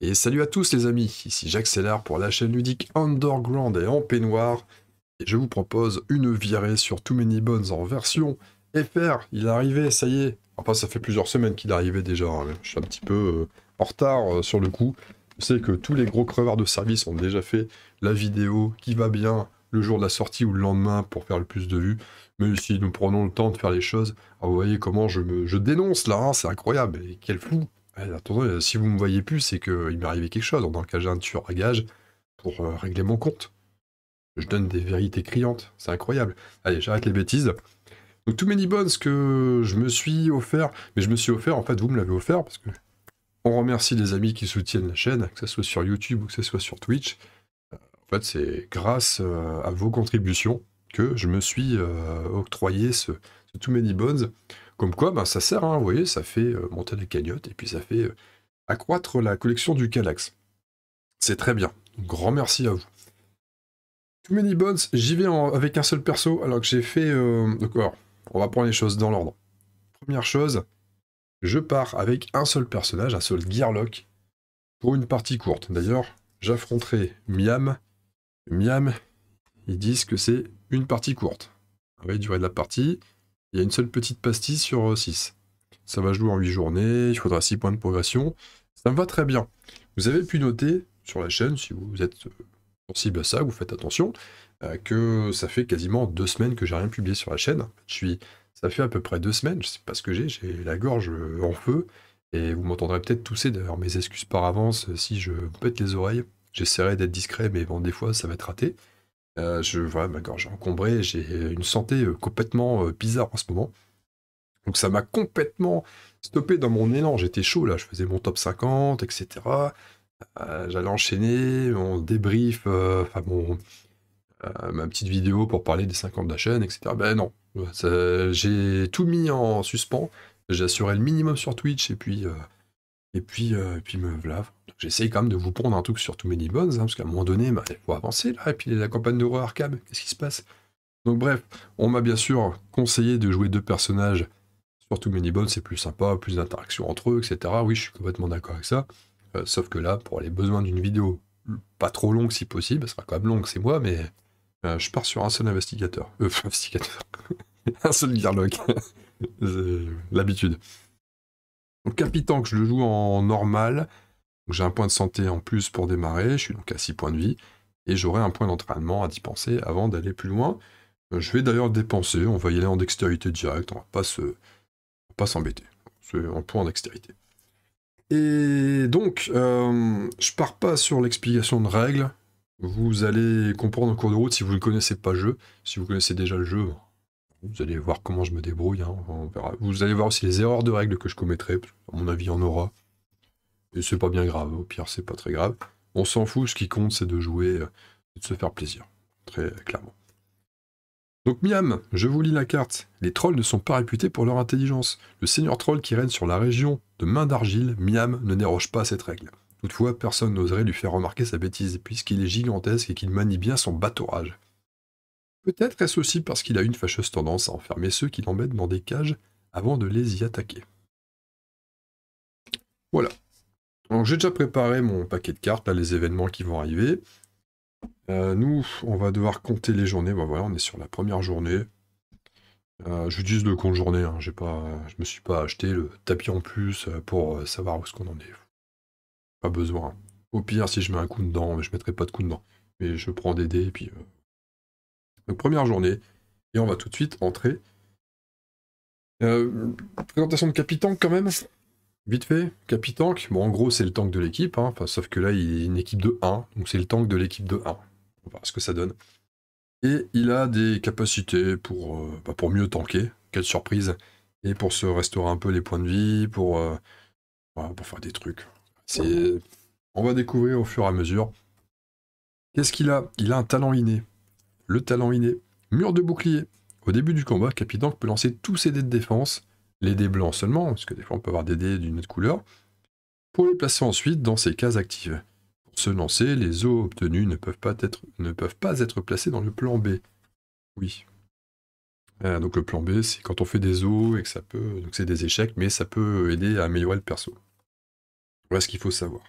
Et salut à tous les amis, ici Jacques pour la chaîne ludique Underground et en peignoir. Et je vous propose une virée sur Too Many Bones en version FR. Il est arrivé, ça y est. Enfin, ça fait plusieurs semaines qu'il est arrivé déjà. Hein. Je suis un petit peu euh, en retard euh, sur le coup. Je sais que tous les gros crevards de service ont déjà fait la vidéo qui va bien le jour de la sortie ou le lendemain pour faire le plus de vues. Mais si nous prenons le temps de faire les choses, ah, vous voyez comment je, dénonce là, hein, c'est incroyable. Et quel flou attendez, euh, si vous me voyez plus, c'est qu'il m'est arrivé quelque chose. Dans le cas, j'ai un tueur à gage pour euh, régler mon compte. Je donne des vérités criantes, c'est incroyable. Allez, j'arrête les bêtises. Donc, tout Many Bones que je me suis offert, mais je me suis offert, en fait, vous me l'avez offert, parce que on remercie les amis qui soutiennent la chaîne, que ce soit sur YouTube ou que ce soit sur Twitch. Euh, en fait, c'est grâce à vos contributions que je me suis octroyé ce, ce Too Many Bones. Comme quoi, bah, ça sert, hein, vous voyez, ça fait euh, monter la cagnotte et puis ça fait euh, accroître la collection du Calax. C'est très bien. grand merci à vous. Too Many Bones, j'y vais avec un seul perso alors que j'ai fait... D'accord, euh, Donc, on va prendre les choses dans l'ordre. Première chose, je pars avec un seul personnage, un seul Gearlock, pour une partie courte. D'ailleurs, j'affronterai Miam. Miam, ils disent que c'est une partie courte. On va de la partie. Il y a une seule petite pastille sur 6. Euh, ça va jouer en 8 journées, il faudra 6 points de progression. Ça me va très bien. Vous avez pu noter sur la chaîne, si vous êtes euh, sensible à ça, vous faites attention, euh, que ça fait quasiment deux semaines que j'ai rien publié sur la chaîne. Je suis, ça fait à peu près deux semaines, je sais pas ce que j'ai, j'ai la gorge en feu, et vous m'entendrez peut-être tousser, d'ailleurs mes excuses par avance si je pète les oreilles. J'essaierai d'être discret, mais bon, des fois ça va être raté. Euh, je voilà, ma gorge est encombrée, j'ai une santé euh, complètement euh, bizarre en ce moment. Donc ça m'a complètement stoppé dans mon élan. J'étais chaud là, je faisais mon top 50, etc. J'allais enchaîner mon débrief, enfin ma petite vidéo pour parler des 50 de la chaîne, etc. Ben non, j'ai tout mis en suspens. J'ai assuré le minimum sur Twitch et puis et puis, euh, puis me J'essaye quand même de vous pondre un truc sur tous Many hein, parce qu'à un moment donné, bah, il faut avancer là. Et puis la campagne d'horreur arcade, qu'est-ce qui se passe Donc bref, on m'a bien sûr conseillé de jouer deux personnages sur Too Many c'est plus sympa, plus d'interaction entre eux, etc. Oui, je suis complètement d'accord avec ça. Euh, sauf que là, pour les besoins d'une vidéo pas trop longue si possible, ça sera quand même longue, c'est moi, mais euh, je pars sur un seul investigateur. investigateur. un seul dialogue, L'habitude le Capitan, que je le joue en normal, j'ai un point de santé en plus pour démarrer, je suis donc à 6 points de vie, et j'aurai un point d'entraînement à dépenser avant d'aller plus loin. Euh, je vais d'ailleurs dépenser, on va y aller en dextérité directe, on va pas pas s'embêter. C'est un point en dextérité. Et donc, euh, je pars pas sur l'explication de règles. Vous allez comprendre en cours de route si vous ne connaissez pas le jeu. Si vous connaissez déjà le jeu, vous allez voir comment je me débrouille. Hein. on verra. Vous allez voir aussi les erreurs de règles que je commettrai. à mon avis, en aura. Et c'est pas bien grave. Au pire, c'est pas très grave. On s'en fout. Ce qui compte, c'est de jouer euh, et de se faire plaisir. Très clairement. Donc Miam, je vous lis la carte. Les trolls ne sont pas réputés pour leur intelligence. Le seigneur troll qui règne sur la région de Main d'Argile, Miam, ne déroge pas à cette règle. Toutefois, personne n'oserait lui faire remarquer sa bêtise, puisqu'il est gigantesque et qu'il manie bien son bateau Peut-être est-ce aussi parce qu'il a une fâcheuse tendance à enfermer ceux qui l'embêtent dans des cages avant de les y attaquer. Voilà. Donc j'ai déjà préparé mon paquet de cartes, à les événements qui vont arriver. Euh, nous, on va devoir compter les journées. Bah, voilà, on est sur la première journée. Euh, j'utilise le compte journée, hein. pas, je ne me suis pas acheté le tapis en plus euh, pour savoir où est-ce qu'on en est. Pas besoin. Au pire, si je mets un coup dedans, je ne mettrai pas de coup dedans. Mais je prends des dés et puis première journée, et on va tout de suite entrer. Euh, présentation de Capitan quand même, vite fait. Capitank, bon en gros c'est le tank de l'équipe, hein. enfin, sauf que là il est une équipe de 1, donc c'est le tank de l'équipe de 1. On va voir ce que ça donne. Et il a des capacités pour, euh, bah, pour mieux tanker, quelle surprise, et pour se restaurer un peu les points de vie, pour, euh, bah, pour faire des trucs. On va découvrir au fur et à mesure. Qu'est-ce qu'il a Il a un talent inné le talent inné. Mur de bouclier. Au début du combat, capitan peut lancer tous ses dés de défense, les dés blancs seulement, parce que des fois on peut avoir des dés d'une autre couleur, pour les placer ensuite dans ses cases actives. Pour se lancer, les os obtenus ne peuvent pas être, ne peuvent pas être placés dans le plan B. Oui. Euh, donc le plan B, c'est quand on fait des os et que ça peut... Donc c'est des échecs, mais ça peut aider à améliorer le perso. Voilà ce qu'il faut savoir.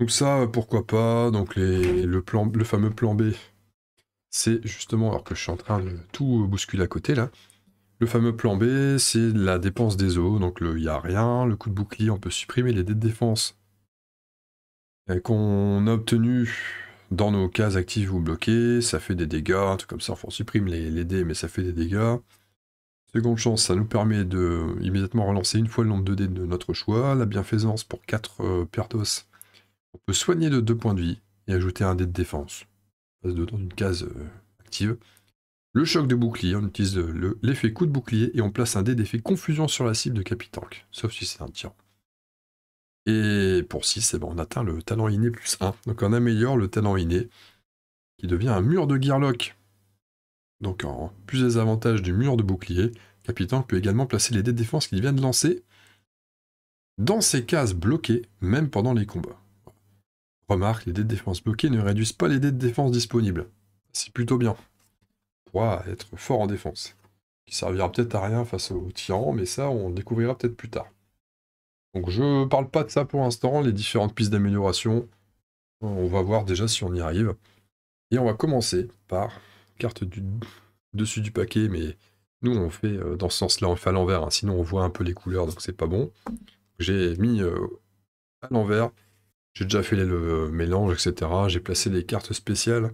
Donc ça, pourquoi pas, donc le, le fameux plan B, c'est justement, alors que je suis en train de tout euh, bousculer à côté là, le fameux plan B, c'est la dépense des eaux, donc il n'y a rien, le coup de bouclier, on peut supprimer les dés de défense euh, qu'on a obtenu dans nos cases actives ou bloquées, ça fait des dégâts, tout comme ça, on supprime les, dés, mais ça fait des dégâts. Seconde chance, ça nous permet de immédiatement relancer une fois le nombre de dés de notre choix. La bienfaisance pour 4 euh, pertos. On peut soigner de 2 points de vie et ajouter un dé de défense passe dedans d'une case euh, active. Le choc de bouclier, on utilise euh, l'effet coup de bouclier et on place un dé d'effet confusion sur la cible de Capitanque, sauf si c'est un tir. Et pour 6, c'est bon. on atteint le talent inné plus 1. Donc on améliore le talent inné, qui devient un mur de Gearlock. Donc en plus des avantages du mur de bouclier, Capitanque peut également placer les dés de défense qu'il vient de lancer dans ses cases bloquées, même pendant les combats. Remarque, les dés de défense bloqués ne réduisent pas les dés de défense disponibles. C'est plutôt bien. Pour être fort en défense. Qui servira peut-être à rien face aux tyrans, mais ça, on découvrira peut-être plus tard. Donc je parle pas de ça pour l'instant, les différentes pistes d'amélioration, on va voir déjà si on y arrive. Et on va commencer par carte du dessus du paquet, mais nous on fait euh, dans ce sens-là, on fait à l'envers, hein. sinon on voit un peu les couleurs, donc c'est pas bon. J'ai mis euh, à l'envers j'ai déjà fait le mélange, etc. J'ai placé les cartes spéciales.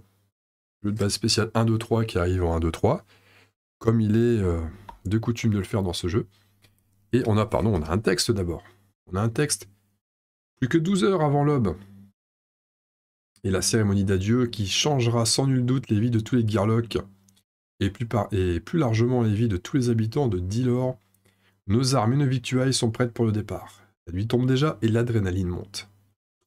Le jeu de base spécial 1, 2, 3 qui arrive en 1, 2, 3. Comme il est euh, de coutume de le faire dans ce jeu. Et on a, pardon, on a un texte d'abord. On a un texte. Plus que 12 heures avant l'aube. Et la cérémonie d'adieu qui changera sans nul doute les vies de tous les Gearlocks Et plus, et plus largement les vies de tous les habitants de Dilor. Nos armes et nos victuailles sont prêtes pour le départ. La nuit tombe déjà et l'adrénaline monte.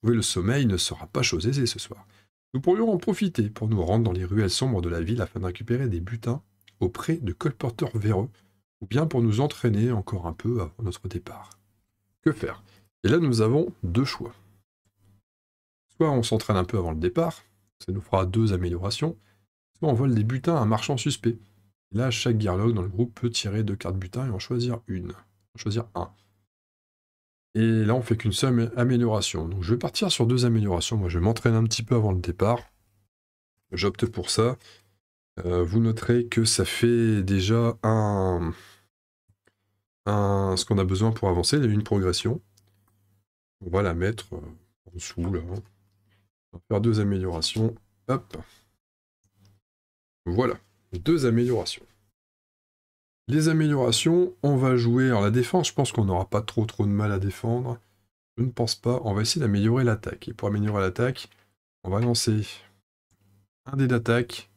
Trouver le sommeil ne sera pas chose aisée ce soir. Nous pourrions en profiter pour nous rendre dans les ruelles sombres de la ville afin de récupérer des butins auprès de colporteurs véreux, ou bien pour nous entraîner encore un peu avant notre départ. Que faire Et là, nous avons deux choix. Soit on s'entraîne un peu avant le départ, ça nous fera deux améliorations, soit on vole des butins à un marchand suspect. là, chaque guerlogue dans le groupe peut tirer deux cartes butins et en choisir une. En choisir un. Et là, on fait qu'une seule amélioration. Donc, je vais partir sur deux améliorations. Moi, je m'entraîne un petit peu avant le départ. J'opte pour ça. Euh, vous noterez que ça fait déjà ce qu'on a besoin pour avancer. Il y a une progression. On va la mettre euh, en dessous, là. Hein. On va faire deux améliorations. Hop. Voilà. Deux améliorations. Des améliorations, on va jouer. Alors la défense, je pense qu'on n'aura pas trop trop de mal à défendre. Je ne pense pas. On va essayer d'améliorer l'attaque. Et pour améliorer l'attaque, on va lancer un dé d'attaque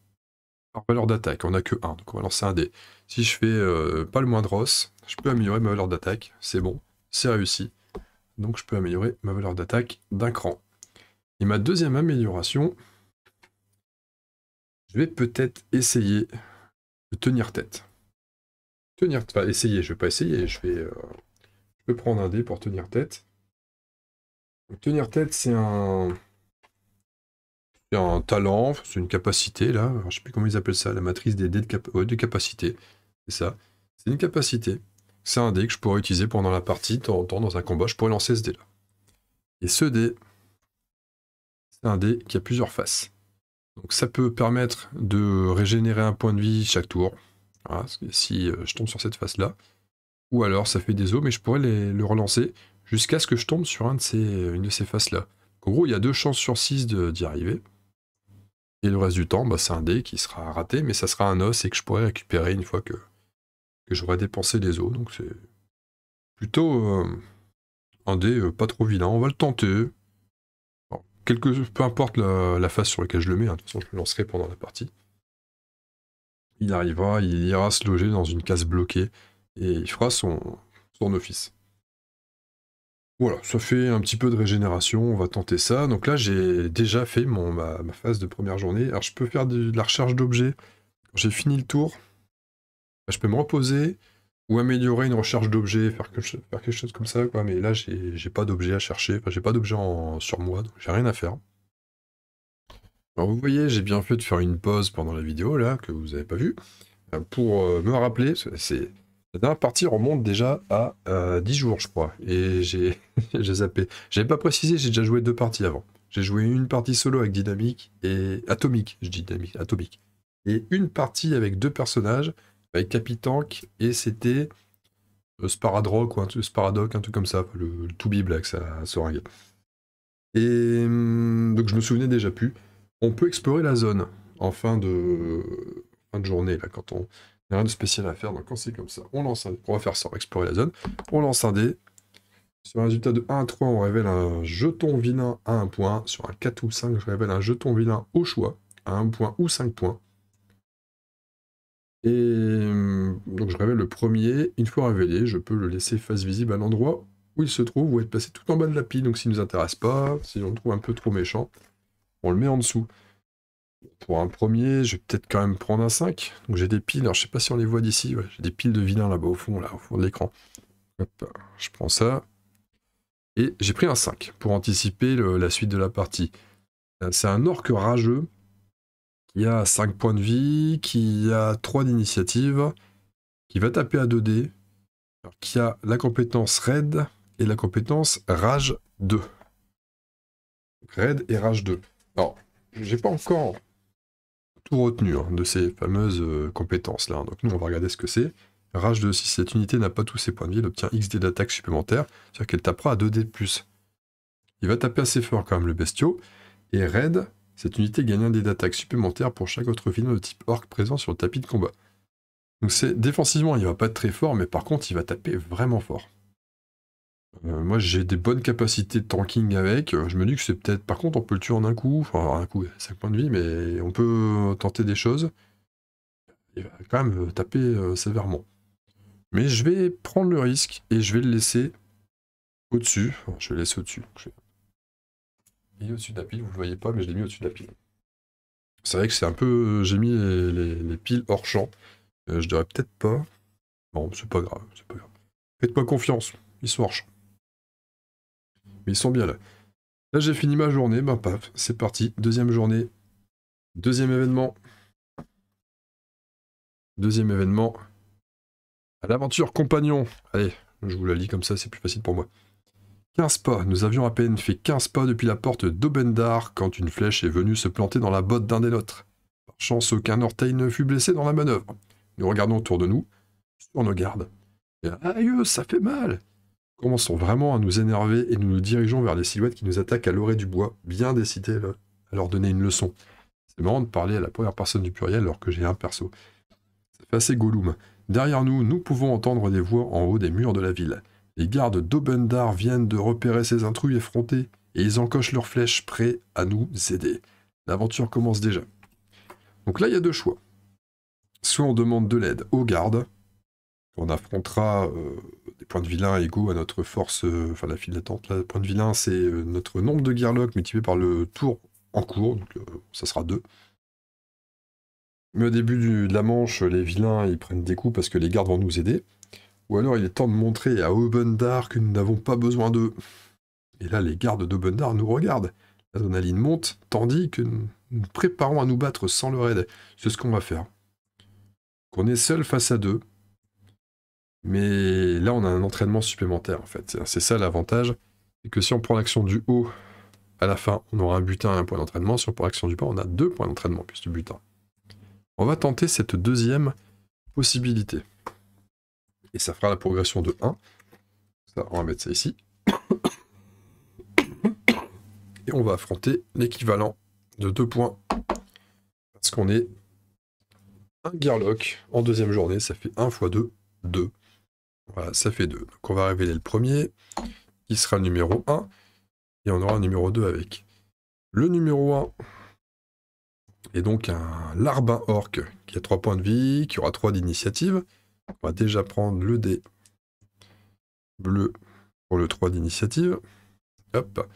par valeur d'attaque. On n'a que un, donc on va lancer un dé. Si je fais euh, pas le moindre os, je peux améliorer ma valeur d'attaque. C'est bon, c'est réussi. Donc je peux améliorer ma valeur d'attaque d'un cran. Et ma deuxième amélioration, je vais peut-être essayer de tenir tête tenir, enfin essayer, je vais pas essayer, je vais, euh, prendre un dé pour tenir tête. tenir tête, c'est un, un talent, c'est une capacité là, je sais plus comment ils appellent ça, la matrice des dés de, capacité, c'est ça, c'est une capacité. C'est un dé que je pourrais utiliser pendant la partie, temps temps, dans un combat, je pourrais lancer ce dé là. Et ce dé, c'est un dé qui a plusieurs faces. Donc ça peut permettre de régénérer un point de vie chaque tour, Hein, si euh, je tombe sur cette face-là. Ou alors ça fait des os, mais je pourrais le relancer jusqu'à ce que je tombe sur euh, une de ces faces-là. En gros, il y a deux chances sur 6 d'y arriver. Et le reste du temps, bah, c'est un dé qui sera raté, mais ça sera un os et que je pourrais récupérer une fois que, j'aurai dépensé des os. Donc c'est plutôt euh, un dé pas trop vilain. On va le tenter. peu importe la, face sur laquelle je le mets, hein. de toute façon je le lancerai pendant la partie il arrivera, il ira se loger dans une case bloquée et il fera son, son office. Voilà, ça fait un petit peu de régénération, on va tenter ça. Donc là, j'ai déjà fait ma, phase de première journée. Alors, je peux faire de, la recherche d'objets. j'ai fini le tour, bah, je peux me reposer ou améliorer une recherche d'objets, faire, quelque chose comme ça. Mais là, j'ai pas d'objets à chercher, j'ai pas d'objet sur moi, donc j'ai rien à faire. Alors vous voyez, j'ai bien fait de faire une pause pendant la vidéo là, que vous n'avez pas vue, euh, pour euh, me rappeler, c'est la dernière partie remonte déjà à 10 euh, jours je crois, et j'ai zappé. J'avais pas précisé, j'ai déjà joué deux parties avant. J'ai joué une partie solo avec Dynamique et Atomique, je dis Dynamique, Et une partie avec deux personnages, avec Capitank, et c'était Sparadrock ou un, Sparadoc, un truc comme ça, le, le tout Black, ça sa seringue. Et hum, donc je me souvenais déjà plus. On peut explorer la zone en fin de, fin de journée, là, quand on n'a rien de spécial à faire. Donc quand c'est comme ça, on lance un... On va faire ça, explorer la zone. On lance un dé. Sur un résultat de 1 à 3, on révèle un jeton vilain à 1 point. Sur un 4 ou 5, je révèle un jeton vilain au choix, à 1 point ou 5 points. Et hum, donc je révèle le premier. Une fois révélé, je peux le laisser face visible à l'endroit où il se trouve ou être placé tout en bas de la pile. Donc s'il ne nous intéresse pas, si on le trouve un peu trop méchant, on le met en dessous. Pour un premier, je vais peut-être quand même prendre un 5. Donc j'ai des piles, alors je sais pas si on les voit d'ici, j'ai des piles de vilains là-bas au fond, là, au fond de l'écran. je prends ça. Et j'ai pris un 5 pour anticiper la suite de la partie. Euh, c'est un orc rageux qui a 5 points de vie, qui a 3 d'initiative, qui va taper à 2D, qui a la compétence raid et la compétence rage 2. Raid et rage 2. Alors, j'ai pas encore tout retenu hein, de ces fameuses euh, compétences-là. Hein. Donc nous, on va regarder ce que c'est. Rage de si cette unité n'a pas tous ses points de vie, elle obtient XD d'attaque supplémentaire, c'est-à-dire qu'elle tapera à 2D+. Il va taper assez fort quand même le bestiau, et Raid, cette unité gagne un dé d'attaque supplémentaire pour chaque autre film de type orc présent sur le tapis de combat. Donc c'est défensivement, il va pas être très fort, mais par contre, il va taper vraiment fort. Euh, moi, j'ai des bonnes capacités de tanking avec. Euh, je me dis que c'est peut-être. Par contre, on peut le tuer en un coup. Enfin, un coup, 5 points de vie, mais on peut euh, tenter des choses. Il va quand même taper sévèrement. Mais je vais prendre le risque et je vais le laisser au-dessus. je vais le laisser au-dessus. Il est au-dessus de la pile, vous le voyez pas, mais je l'ai mis au-dessus de la pile. C'est vrai que c'est un peu. J'ai mis les, piles hors champ. je devrais peut-être pas. Bon, c'est pas grave, c'est pas grave. Faites-moi confiance, ils sont hors champ mais ils sont bien là. Là, j'ai fini ma journée, ben paf, c'est parti. Deuxième journée, deuxième événement. Deuxième événement. À l'aventure compagnon. Allez, je vous la lis comme ça, c'est plus facile pour moi. Quinze pas. Nous avions à peine fait 15 pas depuis la porte d'Obendar quand une flèche est venue se planter dans la botte d'un des nôtres. Par chance, aucun orteil ne fut blessé dans la manœuvre. Nous regardons autour de nous, sur nos gardes. Et, aïe, ça fait mal commençons vraiment à nous énerver et nous nous dirigeons vers les silhouettes qui nous attaquent à l'orée du bois, bien décidés à leur donner une leçon. C'est marrant de parler à la première personne du pluriel alors que j'ai un perso. Ça fait assez Gollum. Derrière nous, nous pouvons entendre des voix en haut des murs de la ville. Les gardes d'Obendar viennent de repérer ces intrus effrontés et ils encochent leurs flèches prêts à nous aider. L'aventure commence déjà. Donc là, il y a deux choix. Soit on demande de l'aide aux gardes, qu'on affrontera euh, les points de vilain égaux à notre force, euh, enfin la file d'attente, là, point de vilain, c'est euh, notre nombre de Gearlock multiplié par le tour en cours, donc euh, ça sera 2. Mais au début du, de la manche, les vilains, ils prennent des coups parce que les gardes vont nous aider. Ou alors il est temps de montrer à Obendar que nous n'avons pas besoin d'eux. Et là, les gardes d'Obendar nous regardent. La donaline monte, tandis que nous nous préparons à nous battre sans leur aide. C'est ce qu'on va faire. Qu'on est seul face à deux, mais là, on a un entraînement supplémentaire, en fait. C'est ça l'avantage. C'est que si on prend l'action du haut, à la fin, on aura un butin et un point d'entraînement. Si on prend l'action du bas, on a deux points d'entraînement, plus du butin. On va tenter cette deuxième possibilité. Et ça fera la progression de 1. on va mettre ça ici. Et on va affronter l'équivalent de deux points. Parce qu'on est un Gearlock en deuxième journée. Ça fait 1 x 2, 2. Voilà, ça fait 2. Donc on va révéler le premier, qui sera le numéro 1, et on aura un numéro 2 avec. Le numéro 1 est donc un larbin orc, qui a 3 points de vie, qui aura 3 d'initiative. On va déjà prendre le dé bleu pour le 3 d'initiative. Hop.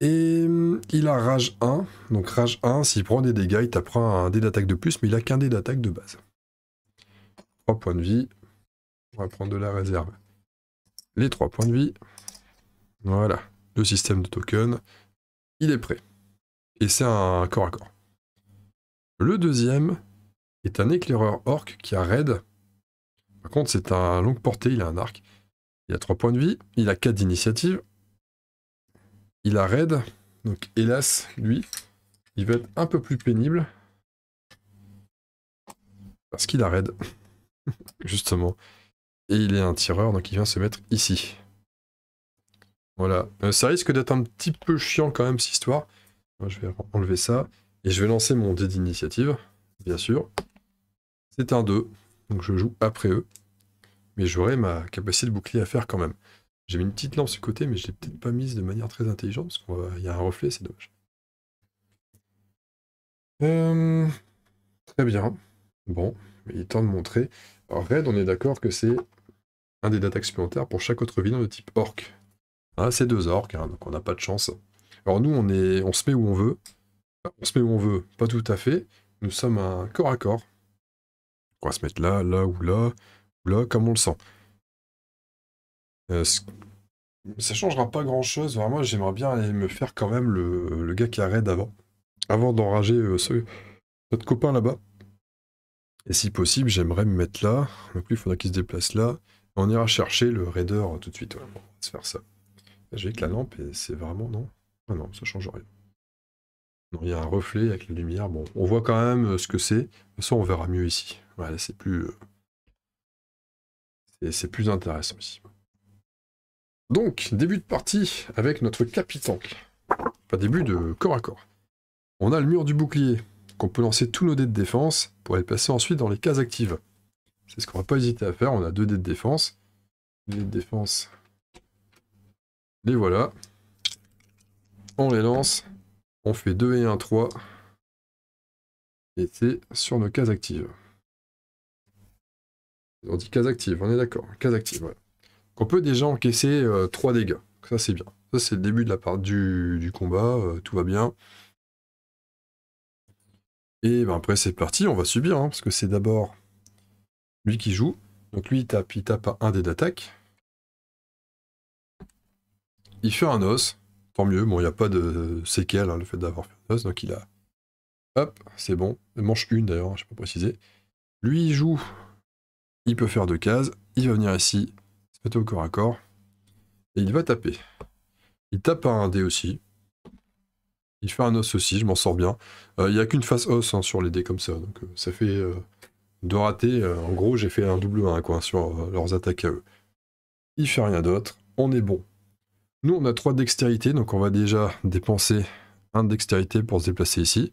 Et hum, il a rage 1. Donc rage 1, s'il prend des dégâts, il t'apprend un dé d'attaque de plus, mais il a qu'un dé d'attaque de base. 3 points de vie, on va prendre de la réserve. Les 3 points de vie. Voilà. Le système de token. Il est prêt. Et c'est un corps à corps. Le deuxième est un éclaireur orc qui a raid. Par contre, c'est un long portée, il a un arc. Il a 3 points de vie, il a 4 d'initiative. Il a raid. Donc hélas, lui, il va être un peu plus pénible. Parce qu'il a raid. Justement. Et il est un tireur, donc il vient se mettre ici. Voilà. Euh, ça risque d'être un petit peu chiant quand même, cette histoire. je vais enlever ça. Et je vais lancer mon dé d'initiative, bien sûr. C'est un 2, donc je joue après eux. Mais j'aurai ma capacité de bouclier à faire quand même. J'ai mis une petite lampe du côté, mais je l'ai peut-être pas mise de manière très intelligente, parce qu'il y a un reflet, c'est dommage. Euh, très bien. Bon, il est temps de montrer. Alors Red, on est d'accord que c'est un des data supplémentaires pour chaque autre vilain de type orc. Ah, c'est deux orcs, hein, donc on n'a pas de chance. Alors nous, on, est, on se met où on veut. On se met où on veut, pas tout à fait. Nous sommes un corps à corps. On va se mettre là, là ou là, ou là, comme on le sent. Ça euh, ça changera pas grand chose. Vraiment, j'aimerais bien aller me faire quand même le, gars qui arrête avant. Avant d'enrager euh, ce, notre copain là-bas. Et si possible, j'aimerais me mettre là. Donc lui, il faudra qu'il se déplace là. On ira chercher le raider tout de suite. on va se faire ça. J'ai que la lampe et c'est vraiment non. Ah non, ça change rien. Non, il y a un reflet avec la lumière. Bon, on voit quand même euh, ce que c'est. De toute façon, on verra mieux ici. Voilà, c'est plus. Euh, c'est plus intéressant ici. Donc, début de partie avec notre capitaine. Enfin, début de corps à corps. On a le mur du bouclier, qu'on peut lancer tous nos dés de défense pour aller passer ensuite dans les cases actives. C'est ce qu'on va pas hésiter à faire. On a deux dés de défense. Des dés de défense, les voilà. On les lance. On fait 2 et 1, 3. Et c'est sur nos cases actives. On dit cases actives, on est d'accord. Cases actives, voilà. on peut déjà encaisser 3 euh, dégâts. ça, c'est bien. Ça, c'est le début de la part du, combat. Euh, tout va bien. Et ben, après, c'est parti. On va subir, hein, parce que c'est d'abord lui qui joue. Donc lui, il tape, il tape un dé d'attaque. Il fait un os. Tant mieux. Bon, il n'y a pas de séquelles, hein, le fait d'avoir fait un os. Donc il a... Hop, c'est bon. mange une d'ailleurs, hein, je ne sais pas préciser. Lui, il joue. Il peut faire deux cases. Il va venir ici, se mettre au corps à corps. Et il va taper. Il tape un dé aussi. Il fait un os aussi, je m'en sors bien. Euh, il n'y a qu'une face os hein, sur les dés comme ça. Donc euh, ça fait... Euh, de rater. Euh, en gros, j'ai fait un double 1 quoi, sur euh, leurs attaques à eux. Il fait rien d'autre. On est bon. Nous, on a 3 dextérité, donc on va déjà dépenser un dextérité pour se déplacer ici.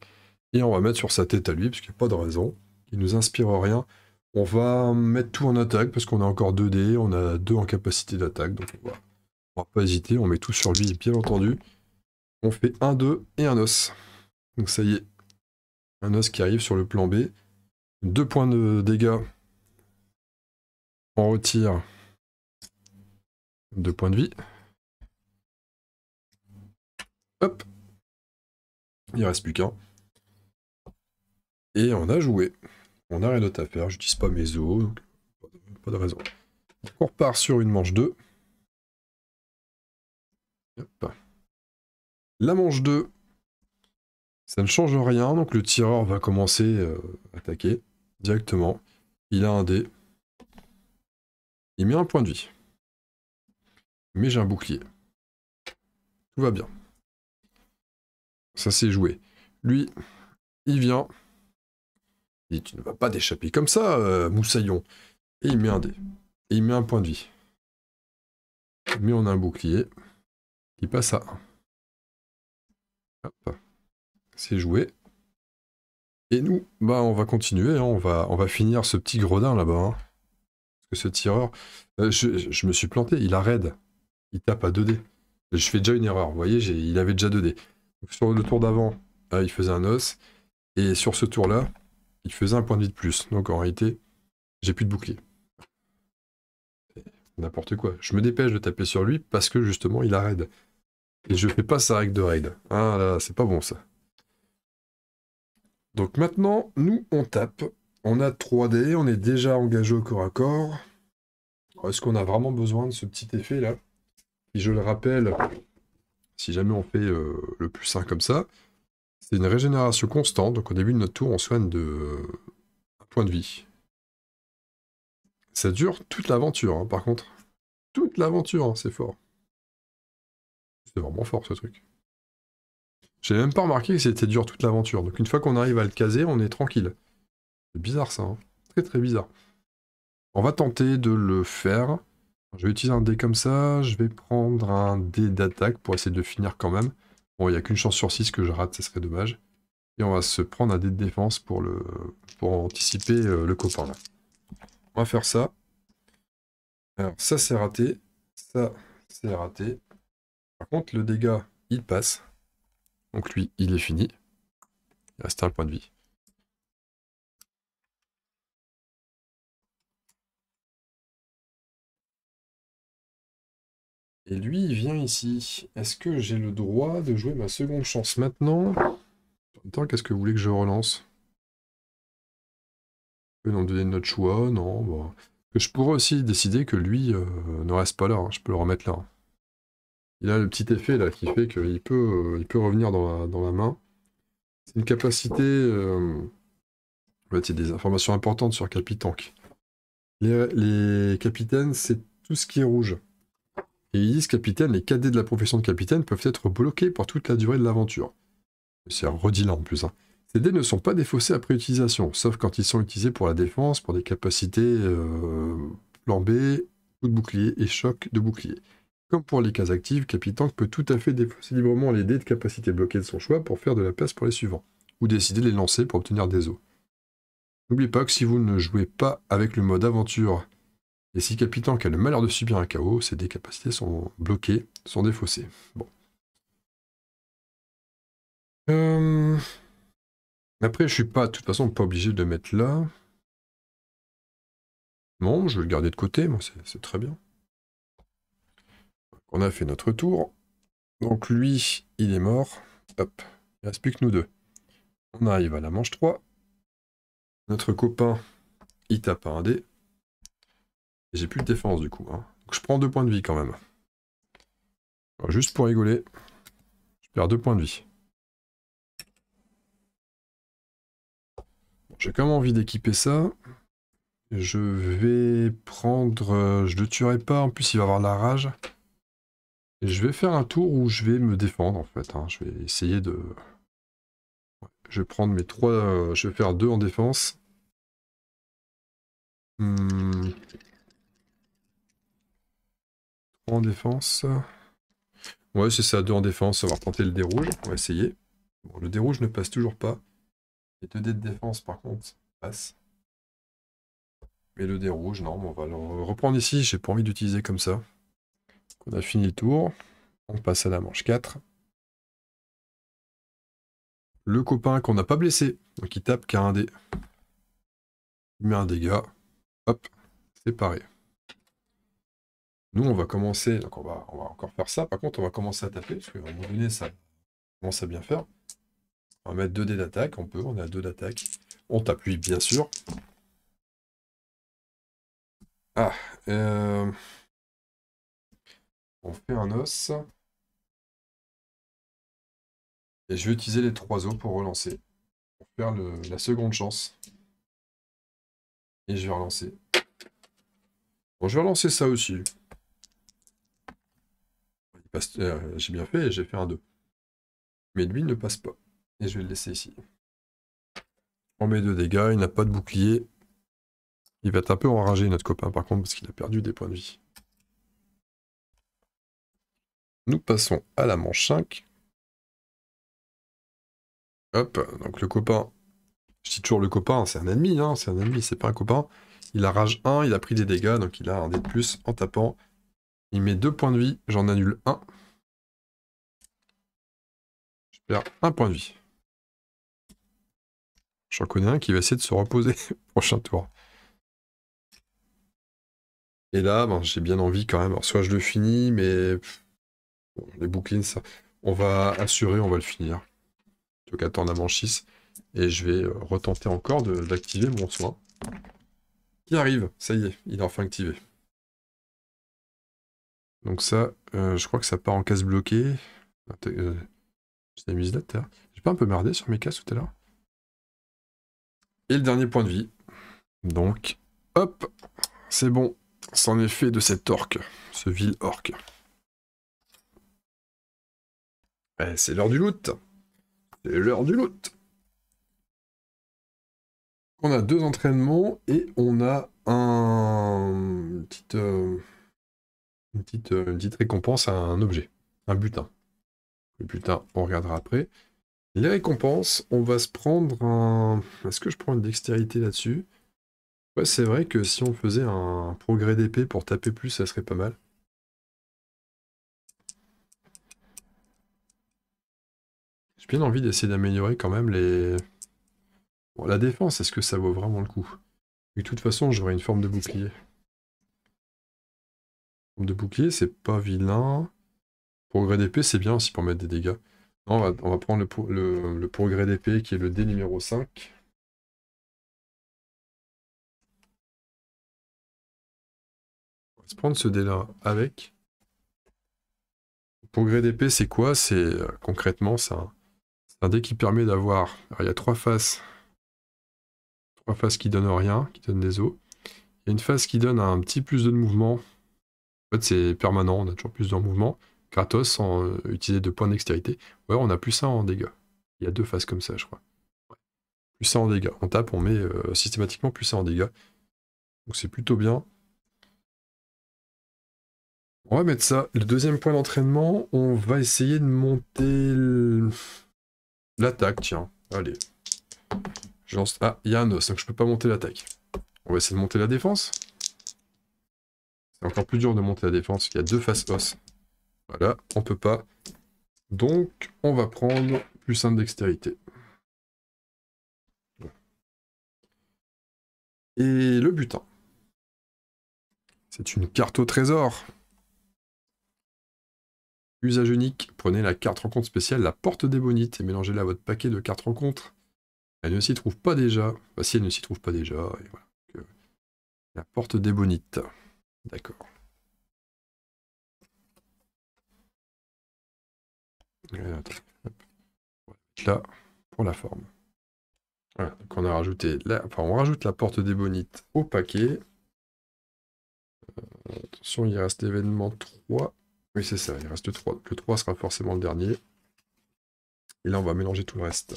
Et on va mettre sur sa tête à lui, parce qu'il n'y a pas de raison. Il nous inspire rien. On va mettre tout en attaque, parce qu'on a encore 2 dés, on a 2 en capacité d'attaque, donc on va, va pas hésiter, on met tout sur lui, bien entendu. On fait un 2 et un os. Donc ça y est, un os qui arrive sur le plan B. 2 points de dégâts. On retire 2 points de vie. Hop. Il reste plus qu'un. Et on a joué. On n'a rien d'autre à faire. je J'utilise pas mes os. pas de raison. On repart sur une manche 2. La manche 2, ça ne change rien, donc le tireur va commencer euh, à attaquer directement. Il a un dé. Il met un point de vie. Mais j'ai un bouclier. Tout va bien. Ça c'est joué. Lui, il vient. Il dit, tu ne vas pas d'échapper comme ça, euh, moussaillon. Et il met un dé. Et il met un point de vie. Mais on a un bouclier. Il passe à 1. Hop. C'est joué. Et nous, bah, on va continuer, hein. on, va, on va finir ce petit gredin là-bas. Hein. Parce que ce tireur, euh, je, me suis planté, il a raid. Il tape à 2D. Je fais déjà une erreur, vous voyez, il avait déjà 2D. sur le tour d'avant, euh, il faisait un os. Et sur ce tour-là, il faisait un point de vie de plus. Donc en réalité, j'ai plus de bouclier. N'importe quoi. Je me dépêche de taper sur lui parce que justement, il a raid. Et je fais pas sa règle de raid. Ah là, là c'est pas bon ça. Donc maintenant, nous, on tape. On a 3D, on est déjà engagé au corps à corps. Est-ce qu'on a vraiment besoin de ce petit effet là Qui, je le rappelle, si jamais on fait euh, le plus sain comme ça, c'est une régénération constante. Donc au début de notre tour, on soigne de un point de vie. Ça dure toute l'aventure, hein, par contre. Toute l'aventure, hein, c'est fort. C'est vraiment fort ce truc. J'ai même pas remarqué que c'était dur toute l'aventure. Donc une fois qu'on arrive à le caser, on est tranquille. C'est bizarre ça. Hein. très très bizarre. On va tenter de le faire. Je vais utiliser un dé comme ça. Je vais prendre un dé d'attaque pour essayer de finir quand même. Bon, il n'y a qu'une chance sur 6 que je rate, ce serait dommage. Et on va se prendre un dé de défense pour, le, pour anticiper euh, le copain là. On va faire ça. Alors ça c'est raté. Ça c'est raté. Par contre le dégât il passe. Donc lui, il est fini. Il reste un point de vie. Et lui, il vient ici. Est-ce que j'ai le droit de jouer ma seconde chance maintenant Attends, qu'est-ce que vous voulez que je relance Peut-on donner notre choix Non, bon. Je pourrais aussi décider que lui euh, ne reste pas là. Hein. Je peux le remettre là. Hein il a le petit effet là qui fait qu'il peut, euh, il peut revenir dans la, main. C'est une capacité. Euh... En des informations importantes sur Capitank. Les, capitaines, c'est tout ce qui est rouge. Et ils disent capitaine, les cadets de la profession de capitaine peuvent être bloqués pour toute la durée de l'aventure. C'est redit là en plus. Hein. Ces dés ne sont pas défaussés après utilisation, sauf quand ils sont utilisés pour la défense, pour des capacités euh, plan B, de bouclier et choc de bouclier. Comme pour les cases actives, Capitank peut tout à fait défausser librement les dés de capacité bloquée de son choix pour faire de la place pour les suivants, ou décider de les lancer pour obtenir des os. N'oubliez pas que si vous ne jouez pas avec le mode aventure, et si Capitank a le malheur de subir un chaos, ses dés capacités sont bloquées, sont défaussées. Bon. Euh, après, je suis pas, de toute façon, pas obligé de mettre là. Non, je vais le garder de côté, moi, c'est très bien. On a fait notre tour. Donc lui, il est mort. Hop, il reste plus que nous deux. On arrive à la manche 3. Notre copain, il tape un dé. J'ai plus de défense du coup. Hein. je prends deux points de vie quand même. juste pour rigoler, je perds deux points de vie. J'ai quand même envie d'équiper ça. Je vais prendre... Euh, je le tuerai pas, en plus il va avoir la rage je vais faire un tour où je vais me défendre, en fait. Hein. Je vais essayer de... je vais prendre mes trois... Euh, je vais faire deux en défense. Hmm. en défense. Ouais, c'est ça, deux en défense. On va tenter le dé rouge. On va essayer. Bon, le dé rouge ne passe toujours pas. Les deux dés de défense, par contre, passent. Mais le dé rouge, non, on va le reprendre ici. J'ai pas envie d'utiliser comme ça on a fini le tour. On passe à la manche 4. Le copain qu'on n'a pas blessé, donc il tape qu'à un dé. Il met un dégât. Hop, c'est pareil. Nous, on va commencer, donc on va, on va encore faire ça. Par contre, on va commencer à taper, parce qu'à un moment donné, ça commence à bien faire. On va mettre 2 dés d'attaque, on peut, on a 2 d'attaque. On tape bien sûr. Ah, euh... On fait un os. Et je vais utiliser les trois os pour relancer. Pour faire la seconde chance. Et je vais relancer. Bon, je vais relancer ça aussi. Euh, j'ai bien fait et j'ai fait un 2. Mais lui ne passe pas. Et je vais le laisser ici. On met deux dégâts, il n'a pas de bouclier. Il va être un peu enragé notre copain par contre parce qu'il a perdu des points de vie. Nous passons à la manche 5. Hop, donc le copain, je dis toujours le copain, hein, c'est un ennemi, hein, c'est un ennemi, c'est pas un copain. Il a rage 1, il a pris des dégâts, donc il a un dé de plus en tapant. Il met deux points de vie, j'en annule 1. Je perds 1 point de vie. J'en connais un qui va essayer de se reposer prochain tour. Et là, ben, j'ai bien envie quand même. Alors, soit je le finis, mais les bouquins, ça... on va assurer, on va le finir. Donc attends la manche Et je vais euh, retenter encore d'activer mon soin. Qui arrive, ça y est, il est enfin activé. Donc ça, euh, je crois que ça part en casse bloquée. Euh, je J'ai hein. J'ai pas un peu merdé sur mes cases tout à l'heure Et le dernier point de vie. Donc, hop, c'est bon. C'en est fait de cet orque, ce vil orque. Ben, c'est l'heure du loot. C'est l'heure du loot. On a deux entraînements et on a un... petite, euh, euh, une petite récompense à un objet, un butin. Le butin, on regardera après. Les récompenses, on va se prendre un... Est-ce que je prends une dextérité là-dessus Ouais, c'est vrai que si on faisait un progrès d'épée pour taper plus, ça serait pas mal. J'ai bien envie d'essayer d'améliorer quand même les... la défense, est-ce que ça vaut vraiment le coup De toute façon, j'aurai une forme de bouclier. forme de bouclier, c'est pas vilain. Progrès d'épée, c'est bien aussi pour mettre des dégâts. on va, on va prendre le, le, le progrès d'épée qui est le dé numéro 5. On va se prendre ce dé-là avec. progrès d'épée, c'est quoi C'est euh, concrètement, ça un dé qui permet d'avoir. il y a trois faces. Trois faces qui donnent rien, qui donnent des os. Il y a une face qui donne un petit plus de mouvement. En fait, c'est permanent, on a toujours plus de mouvement. Kratos sans euh, utiliser de points dextérité. Ouais, on a plus ça en dégâts. Il y a deux faces comme ça, je crois. Plus ça en dégâts. On tape, on met euh, systématiquement plus ça en dégâts. Donc c'est plutôt bien. On va mettre ça. Le deuxième point d'entraînement, on va essayer de monter... L'attaque, tiens. Allez. Ah, il y a un os, donc je peux pas monter l'attaque. On va essayer de monter la défense. C'est encore plus dur de monter la défense, qu'il y a deux faces os. Voilà, on peut pas. Donc, on va prendre plus un dextérité. Et le butin. C'est une carte au trésor. Usage unique, prenez la carte rencontre spéciale, la porte des bonites, et mélangez-la à votre paquet de cartes rencontres. Elle ne s'y trouve pas déjà. Bah si, elle ne s'y trouve pas déjà, euh, La porte des bonites. D'accord. Là, pour la forme. on a rajouté on rajoute la porte des bonites au paquet. Euh, attention, il reste l'événement 3. Oui, c'est ça, il reste 3. Le 3 sera forcément le dernier. Et là, on va mélanger tout le reste.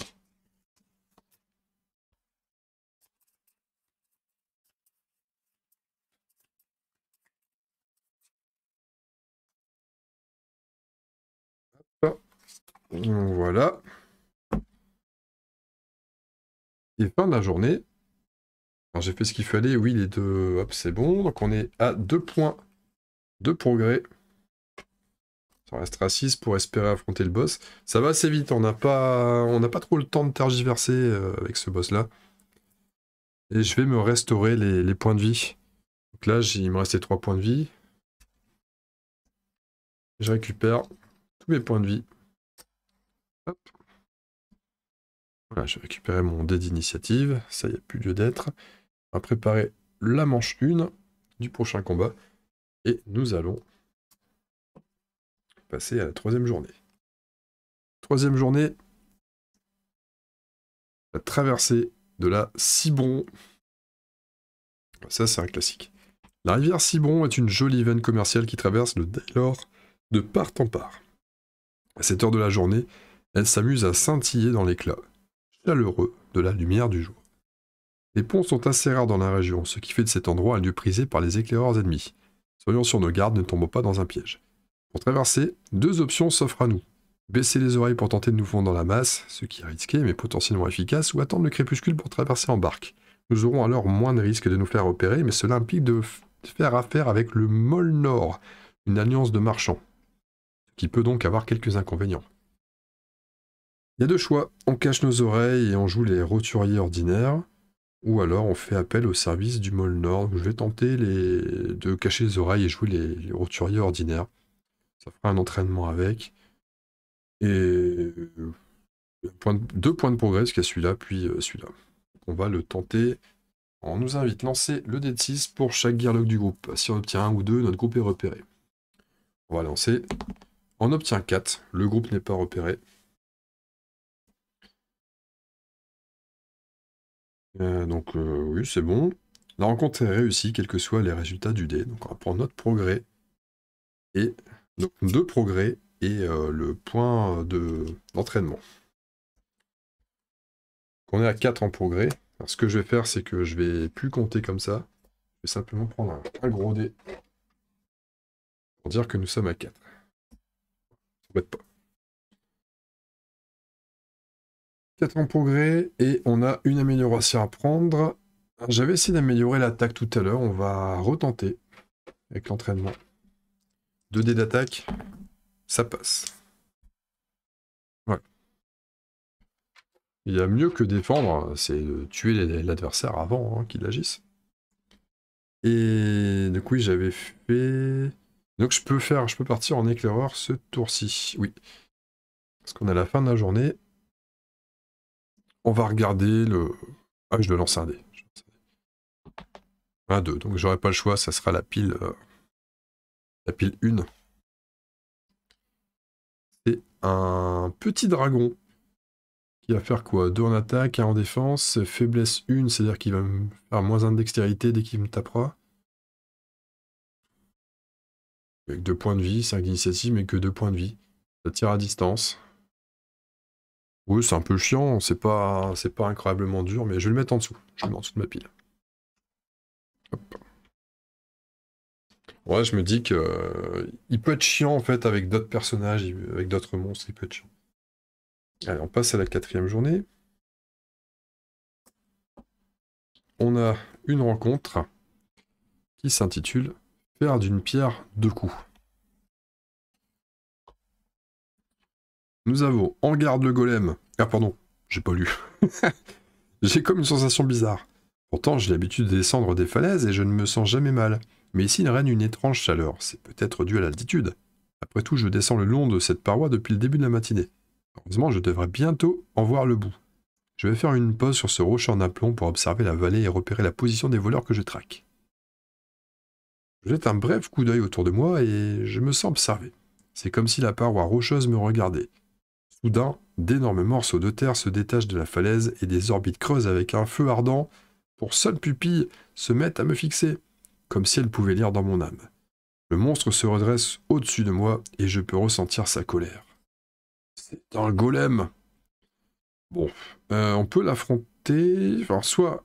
voilà. Et fin de la journée. Alors j'ai fait ce qu'il fallait. Oui, les deux. Hop, c'est bon. Donc on est à deux points de progrès restera 6 pour espérer affronter le boss. Ça va assez vite, on n'a pas, on n'a pas trop le temps de tergiverser euh, avec ce boss-là. Et je vais me restaurer les, points de vie. Donc là, il me restait 3 points de vie. Je récupère tous mes points de vie. Hop. Voilà, je récupère mon dé d'initiative. Ça, y a plus lieu d'être. On va préparer la manche 1 du prochain combat. Et nous allons passer à la troisième journée. Troisième journée, la traversée de la Cibron. Ça, c'est un classique. La rivière Cibron est une jolie veine commerciale qui traverse le Daylor de part en part. À cette heure de la journée, elle s'amuse à scintiller dans l'éclat chaleureux de la lumière du jour. Les ponts sont assez rares dans la région, ce qui fait de cet endroit un lieu prisé par les éclaireurs ennemis. Soyons sur nos gardes, ne tombons pas dans un piège. Pour traverser, deux options s'offrent à nous. Baisser les oreilles pour tenter de nous fondre dans la masse, ce qui est risqué mais potentiellement efficace, ou attendre le crépuscule pour traverser en barque. Nous aurons alors moins de risques de nous faire opérer, mais cela implique de faire affaire avec le Mol Nord, une alliance de marchands, qui peut donc avoir quelques inconvénients. Il y a deux choix, on cache nos oreilles et on joue les roturiers ordinaires, ou alors on fait appel au service du Mol Nord. Je vais tenter les... de cacher les oreilles et jouer les roturiers ordinaires ça fera un entraînement avec. Et euh, deux points de progrès, ce qu'il y a celui-là, puis euh, celui-là. On va le tenter. On nous invite à lancer le dé de 6 pour chaque gearlock du groupe. Si on obtient un ou deux, notre groupe est repéré. On va lancer. On obtient 4. Le groupe n'est pas repéré. Euh, donc oui, c'est bon. La rencontre est réussie, quels que soient les résultats du dé. Donc on va prendre notre progrès et donc deux progrès et euh, le point d'entraînement. on est à 4 en progrès. ce que je vais faire, c'est que je vais plus compter comme ça. Je vais simplement prendre un, gros dé pour dire que nous sommes à 4. Ça pas. 4 en progrès et on a une amélioration à prendre. J'avais essayé d'améliorer l'attaque tout à l'heure, on va retenter avec l'entraînement. 2 dés d'attaque, ça passe. Voilà. Il y a mieux que défendre, c'est tuer l'adversaire avant hein, qu'il agisse. Et du coup, j'avais fait... Donc je peux faire, je peux partir en éclaireur ce tour-ci, oui. Parce qu'on est à la fin de la journée. On va regarder le... Ah, je dois lancer un dé. 2, donc j'aurai pas le choix, ça sera la pile euh, la pile 1. C'est un petit dragon. Qui va faire quoi 2 en attaque, 1 en défense. Faiblesse 1, c'est-à-dire qu'il va me faire moins 1 dextérité dès qu'il me tapera. Avec 2 points de vie, 5 d'initiative, mais que 2 points de vie. Ça tire à distance. Oui, c'est un peu chiant, c'est pas, pas incroyablement dur, mais je vais le mettre en dessous. Je vais le mettre en dessous de ma pile. Hop ouais, je me dis qu'il euh, peut être chiant en fait avec d'autres personnages, avec d'autres monstres, il peut être chiant. Allez, on passe à la quatrième journée. On a une rencontre qui s'intitule Faire d'une pierre deux coups. Nous avons en garde le golem. Ah pardon, j'ai pas lu. j'ai comme une sensation bizarre. Pourtant, j'ai l'habitude de descendre des falaises et je ne me sens jamais mal. Mais ici il règne une étrange chaleur, c'est peut-être dû à l'altitude. Après tout, je descends le long de cette paroi depuis le début de la matinée. Heureusement, je devrais bientôt en voir le bout. Je vais faire une pause sur ce rocher en aplomb pour observer la vallée et repérer la position des voleurs que je traque. Je jette un bref coup d'œil autour de moi et je me sens observé. C'est comme si la paroi rocheuse me regardait. Soudain, d'énormes morceaux de terre se détachent de la falaise et des orbites creuses avec un feu ardent, pour seule pupille, se mettent à me fixer comme si elle pouvait lire dans mon âme. Le monstre se redresse au-dessus de moi et je peux ressentir sa colère. C'est un golem Bon, euh, on peut l'affronter. Enfin, soit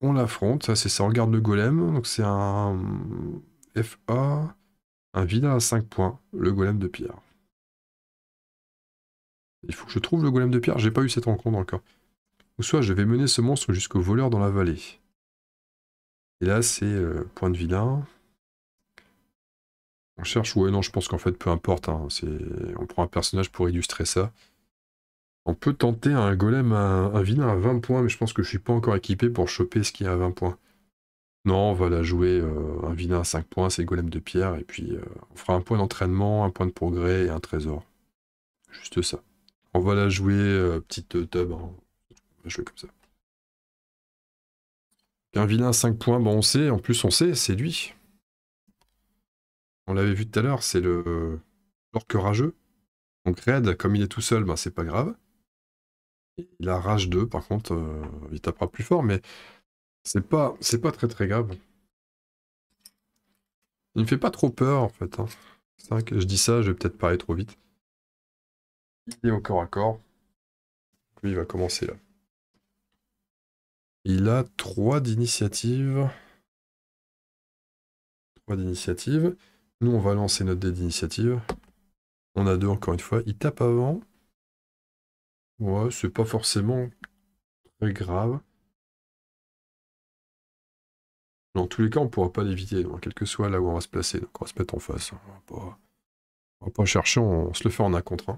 on l'affronte, ça c'est ça, on regarde le golem. Donc c'est un FA, un vilain à 5 points, le golem de pierre. Il faut que je trouve le golem de pierre, j'ai pas eu cette rencontre encore. Ou soit je vais mener ce monstre jusqu'au voleur dans la vallée. Et là, c'est euh, point de vilain. On cherche, ouais, non, je pense qu'en fait, peu importe. Hein, on prend un personnage pour illustrer ça. On peut tenter un golem, un, vilain à 20 points, mais je pense que je suis pas encore équipé pour choper ce qui est à 20 points. Non, on va la jouer euh, un vilain à 5 points, c'est golem de pierre, et puis euh, on fera un point d'entraînement, un point de progrès et un trésor. Juste ça. On va la jouer petite tub, hein. On je jouer comme ça. Un vilain 5 points, bon on sait, en plus on sait, c'est lui. On l'avait vu tout à l'heure, c'est le l'orque rageux. Donc Red, comme il est tout seul, ben c'est pas grave. Il a rage 2, par contre, euh, il tapera plus fort, mais c'est pas, pas très très grave. Il ne fait pas trop peur en fait. Hein. que je dis ça, je vais peut-être parler trop vite. Il est au corps à corps. Lui, il va commencer là. Il a 3 d'initiative. 3 d'initiative. Nous, on va lancer notre dé d'initiative. On a 2 encore une fois. Il tape avant. Ouais, c'est pas forcément très grave. Dans tous les cas, on ne pourra pas l'éviter, hein, quel que soit là où on va se placer. Donc on va se mettre en face. Hein. On ne pas, va pas chercher, on, se le fait en un contre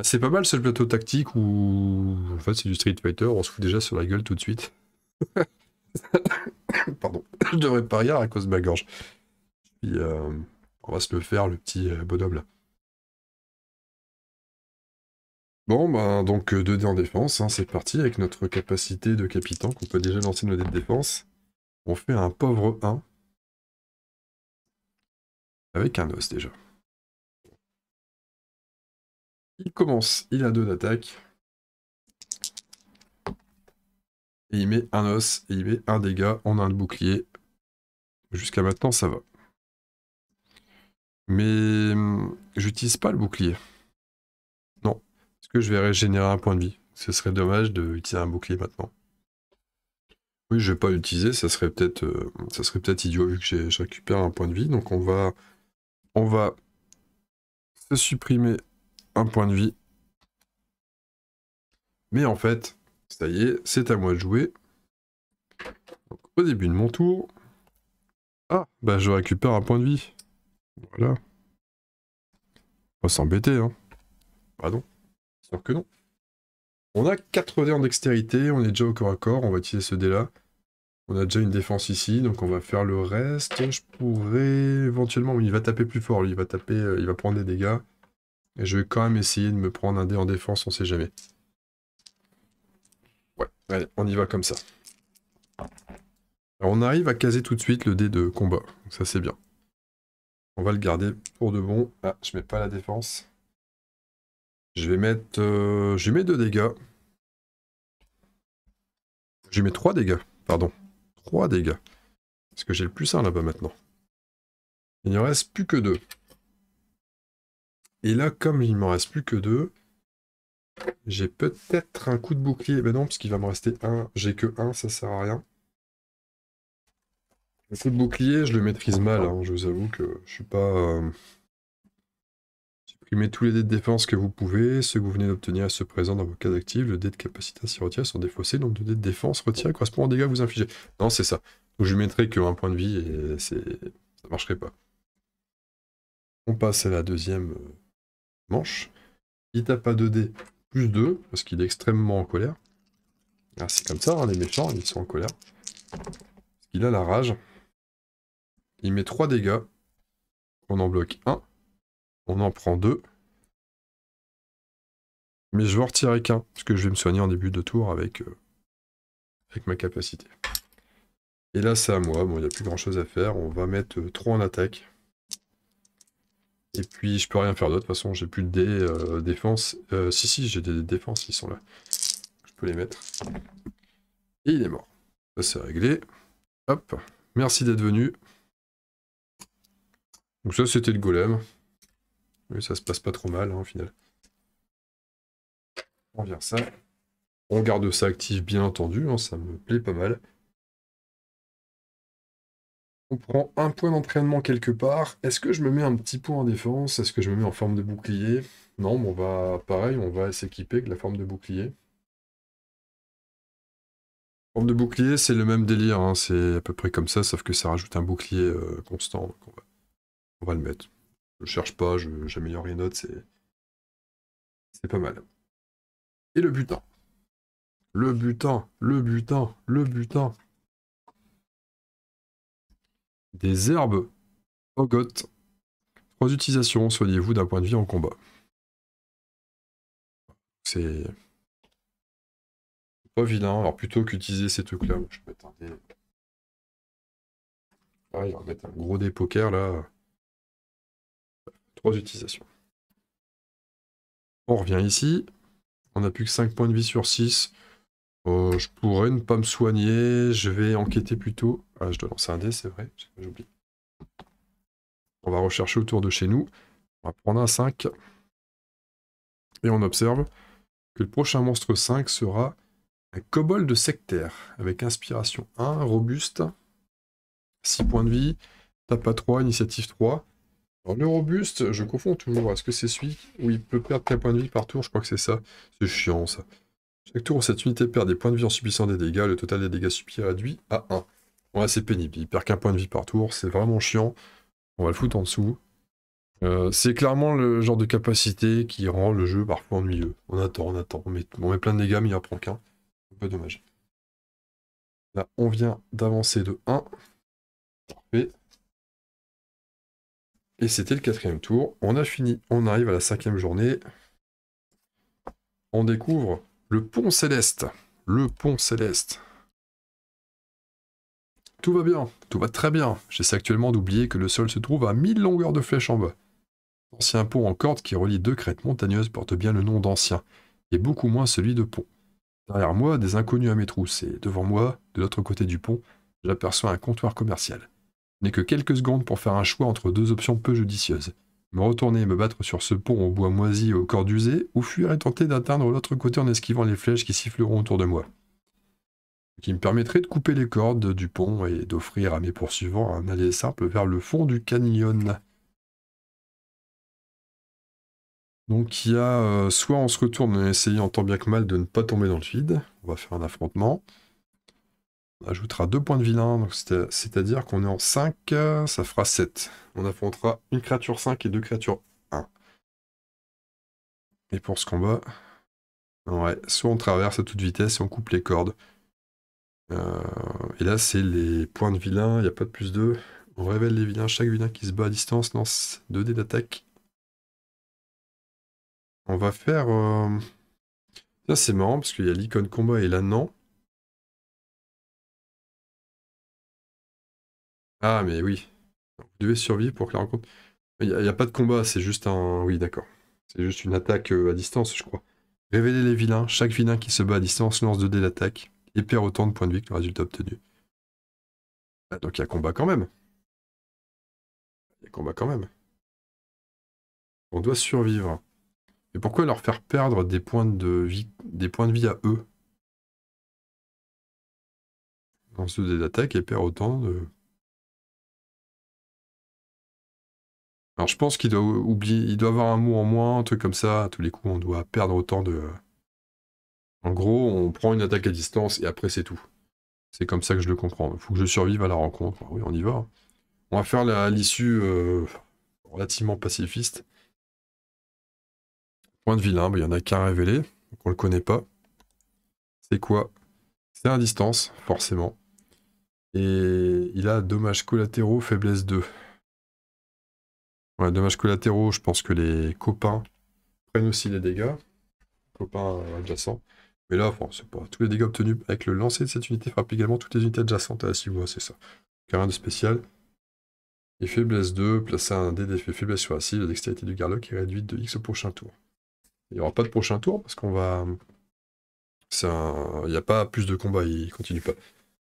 ah, c'est pas mal ce plateau tactique où en fait c'est du Street Fighter, on se fout déjà sur la gueule tout de suite. Pardon, je devrais pas rire à cause de ma gorge. Puis, euh, on va se le faire, le petit euh, bonhomme là. Bon, ben donc 2 euh, dés en défense, hein, c'est parti avec notre capacité de capitaine qu'on peut déjà lancer nos dés de défense. On fait un pauvre 1 avec un os déjà. Il commence, il a deux d'attaque. Et il met un os, et il met un dégât en un bouclier. Jusqu'à maintenant, ça va. Mais hum, j'utilise pas le bouclier. Non. ce que je vais régénérer un point de vie. Ce serait dommage de d'utiliser un bouclier maintenant. Oui, je vais pas l'utiliser, ça serait peut-être euh, ça serait peut-être idiot vu que je récupère un point de vie. Donc on va on va se supprimer point de vie. Mais en fait, ça y est, c'est à moi de jouer. au début de mon tour... Ah, bah je récupère un point de vie. Voilà. On va s'embêter, hein. Pardon. Sûr que non. On a 4 dés en dextérité, on est déjà au corps à corps, on va utiliser ce dé là. On a déjà une défense ici, donc on va faire le reste. Je pourrais éventuellement... Il va taper plus fort, lui. Il va taper... Euh, il va prendre des dégâts. Et je vais quand même essayer de me prendre un dé en défense, on sait jamais. Ouais, allez, on y va comme ça. Alors on arrive à caser tout de suite le dé de combat, ça c'est bien. On va le garder pour de bon. Ah, je mets pas la défense. Je vais mettre... Euh, je mets deux dégâts. Je mets trois dégâts, pardon. Trois dégâts. Parce que j'ai le plus un là-bas maintenant. Il ne reste plus que deux. Et là, comme il ne m'en reste plus que deux, j'ai peut-être un coup de bouclier. Ben non, parce qu'il va me rester un. J'ai que un, ça sert à rien. Le bouclier, je le maîtrise mal. Hein, je vous avoue que je suis pas... Euh, Supprimez tous les dés de défense que vous pouvez. Ceux que vous venez d'obtenir à ce présent dans vos cas d'actifs. Le dé de capacité s'y retirer sont défaussés. Donc le dés de défense retiré correspond aux dégâts que vous infligez. Non, c'est ça. Donc je lui mettrai que un point de vie et ça marcherait pas. On passe à la deuxième... Euh, manche. Il tape à 2D, plus 2, parce qu'il est extrêmement en colère. Ah, c'est comme ça, hein, les méchants, ils sont en colère. Parce qu'il a la rage. Il met 3 dégâts. On en bloque 1. On en prend 2. Mais je vais en retirer qu'un, parce que je vais me soigner en début de tour avec, euh, avec ma capacité. Et là, c'est à moi. Bon, il n'y a plus grand chose à faire. On va mettre 3 euh, en attaque. Et puis, je peux rien faire d'autre. De toute façon, j'ai plus de dés, euh, défense. Euh, si, si, j'ai des défenses, ils sont là. Je peux les mettre. Et il est mort. Ça, c'est réglé. Hop. Merci d'être venu. Donc ça, c'était le golem. Mais ça se passe pas trop mal, hein, au final. On vient ça. On garde ça actif, bien entendu. Hein, ça me plaît pas mal on prend un point d'entraînement quelque part. Est-ce que je me mets un petit point en défense Est-ce que je me mets en forme de bouclier Non, mais on va bah, pareil, on va s'équiper avec la forme de bouclier. Forme de bouclier, c'est le même délire, hein. c'est à peu près comme ça, sauf que ça rajoute un bouclier euh, constant. on va, le mettre. Je cherche pas, j'améliore rien notes, c'est c'est pas mal. Et le butin. Le butin, le butin, le butin. Des herbes. ogot, Trois utilisations. soyez vous d'un point de vie en combat. C'est pas vilain. Alors plutôt qu'utiliser ces trucs-là, je vais mettre un mettre un gros dé poker là. Trois utilisations. On revient ici. On n'a plus que 5 points de vie sur 6. Euh, je pourrais ne pas me soigner, je vais enquêter plutôt. Ah, je dois lancer un dé, c'est vrai, j'oublie. On va rechercher autour de chez nous. On va prendre un 5. Et on observe que le prochain monstre 5 sera un de sectaire, avec inspiration 1, robuste, 6 points de vie, tape à 3, initiative 3. le robuste, je confonds toujours. Est-ce que c'est celui où il peut perdre 4 points de vie par tour Je crois que c'est ça. C'est chiant ça. Chaque tour où cette unité perd des points de vie en subissant des dégâts, le total des dégâts subis est réduit à 1. Ouais, c'est pénible. Il perd qu'un point de vie par tour, c'est vraiment chiant. On va le foutre en dessous. Euh, c'est clairement le genre de capacité qui rend le jeu parfois ennuyeux. On attend, on attend. On met, plein de dégâts, mais il en prend qu'un. un peu dommage. Là, on vient d'avancer de 1. Parfait. Et c'était le quatrième tour. On a fini. On arrive à la cinquième journée. On découvre le pont céleste. Le pont céleste. Tout va bien, tout va très bien. J'essaie actuellement d'oublier que le sol se trouve à mille longueurs de flèche en bas. L'ancien pont en corde qui relie deux crêtes montagneuses porte bien le nom d'ancien, et beaucoup moins celui de pont. Derrière moi, des inconnus à mes trousses, et devant moi, de l'autre côté du pont, j'aperçois un comptoir commercial. Je n'ai que quelques secondes pour faire un choix entre deux options peu judicieuses me retourner et me battre sur ce pont au bois moisi au corps d'usé, ou fuir et tenter d'atteindre l'autre côté en esquivant les flèches qui siffleront autour de moi. Ce qui me permettrait de couper les cordes du pont et d'offrir à mes poursuivants un aller simple vers le fond du canyon. Donc il y a euh, soit on se retourne en essayant tant bien que mal de ne pas tomber dans le vide, on va faire un affrontement, on ajoutera deux points de vilain, c'est-à-dire qu'on est en 5, euh, ça fera 7. On affrontera une créature 5 et deux créatures 1. Et pour ce combat, ouais, soit on traverse à toute vitesse et on coupe les cordes. Euh, et là, c'est les points de vilain, il n'y a pas de plus 2. On révèle les vilains, chaque vilain qui se bat à distance lance 2 dés d'attaque. On va faire... Euh, c'est marrant parce qu'il y a l'icône combat et là, non. Ah, mais oui. Vous devez survivre pour que la rencontre. Il n'y a, pas de combat, c'est juste un. Oui, d'accord. C'est juste une attaque euh, à distance, je crois. Révélez les vilains. Chaque vilain qui se bat à distance lance deux dés d'attaque et perd autant de points de vie que le résultat obtenu. Ah, donc il y a combat quand même. Il y a combat quand même. On doit survivre. Mais pourquoi leur faire perdre des points de vie, des points de vie à eux Lance 2 dés d'attaque et perd autant de Alors je pense qu'il doit il doit avoir un mot en moins, un truc comme ça. À tous les coups, on doit perdre autant de. En gros, on prend une attaque à distance et après c'est tout. C'est comme ça que je le comprends. Il faut que je survive à la rencontre. Bah oui, on y va. On va faire l'issue euh, relativement pacifiste. Point de vilain, bah, il n'y y en a qu'un révélé, donc on le connaît pas. C'est quoi C'est à distance, forcément. Et il a dommages collatéraux, faiblesse 2. Ouais, dommages collatéraux, je pense que les copains prennent aussi les dégâts. Copains adjacents. Mais là, bon, c'est pas. Tous les dégâts obtenus avec le lancer de cette unité frappent également toutes les unités adjacentes à la cible, c'est ça. Car rien de spécial. Et faiblesse 2, placer un dé d'effet faiblesse sur la cible, la dextérité du garlock est réduite de X au prochain tour. Il n'y aura pas de prochain tour parce qu'on va. Il n'y a pas plus de combat, il continue pas.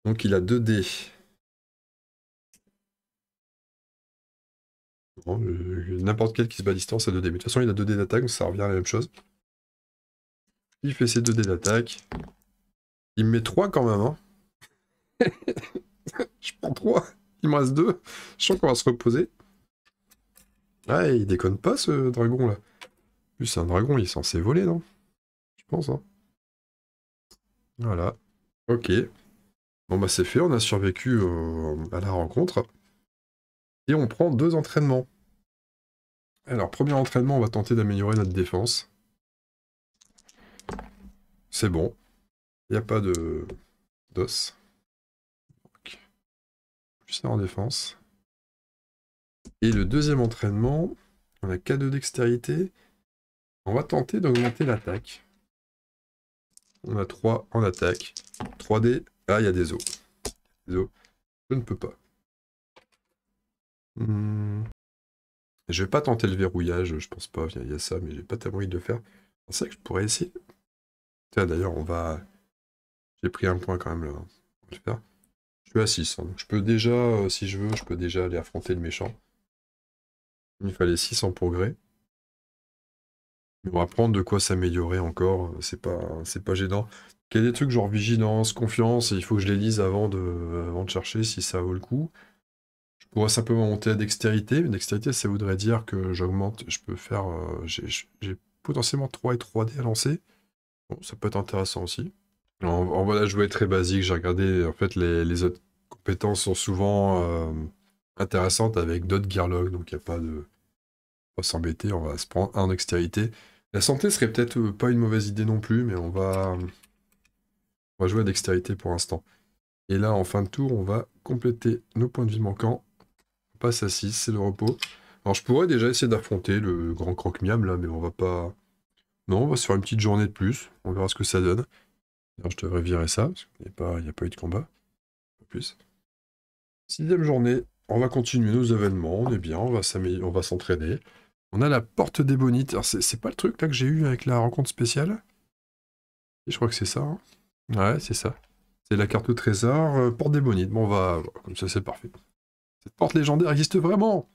Donc il a 2 dés Euh, n'importe quel qui se bat à distance à 2D. Mais de toute façon, il a 2D d'attaque, donc ça revient à la même chose. Il fait ses 2 dés d'attaque. Il me met 3 quand même. Hein. je prends 3. Il me reste 2. Je sens qu'on va se reposer. Ah, il déconne pas ce dragon là. En c'est un dragon, il est censé voler, non Je pense. Hein. Voilà. Ok. Bon bah c'est fait, on a survécu euh, à la rencontre. Et on prend deux entraînements. Alors, premier entraînement, on va tenter d'améliorer notre défense. C'est bon. Il n'y a pas de d'os. Plus ça en défense. Et le deuxième entraînement, on a quatre 2 dextérité. On va tenter d'augmenter l'attaque. On a trois en attaque. 3D. Ah, il y a des os. Des os. Je ne peux pas. Hmm. Je vais pas tenter le verrouillage, je pense pas. Il y, a ça, mais j'ai pas tellement envie de le faire. Je pensais que je pourrais essayer. Tiens, d'ailleurs, on va. J'ai pris un point quand même là. Hein, je suis à 600, hein, Donc, je peux déjà, euh, si je veux, je peux déjà aller affronter le méchant. Il fallait 600 progrès. on va prendre de quoi s'améliorer encore. C'est pas, pas gênant. Il y a des trucs genre vigilance, confiance, et il faut que je les lise avant de, avant de chercher si ça vaut le coup pourrais simplement monter à dextérité. Une dextérité, ça voudrait dire que j'augmente, je peux faire... Euh, j'ai potentiellement 3 et 3D à lancer. Bon, ça peut être intéressant aussi. En, va voilà, je très basique. J'ai regardé, en fait, les, autres compétences sont souvent euh, intéressantes avec d'autres Gearlogs, donc il n'y a pas de... On va s'embêter, on va se prendre un dextérité. La santé serait peut-être euh, pas une mauvaise idée non plus, mais on va... On va jouer à dextérité pour l'instant. Et là, en fin de tour, on va compléter nos points de vie manquants passe à 6, c'est le repos. Alors je pourrais déjà essayer d'affronter le grand croque-miam là, mais on va pas... Non, on va se faire une petite journée de plus, on verra ce que ça donne. je devrais virer ça, parce qu'il n'y a, pas... a, eu de combat. En plus. Sixième journée, on va continuer nos événements, on est bien, on va s'entraîner. On a la porte des bonites. Alors c'est pas le truc là que j'ai eu avec la rencontre spéciale Je crois que c'est ça. Hein. Ouais, c'est ça. C'est la carte au trésor, euh, porte des bonites. Bon, on va... Comme ça, c'est parfait. Cette porte légendaire existe vraiment.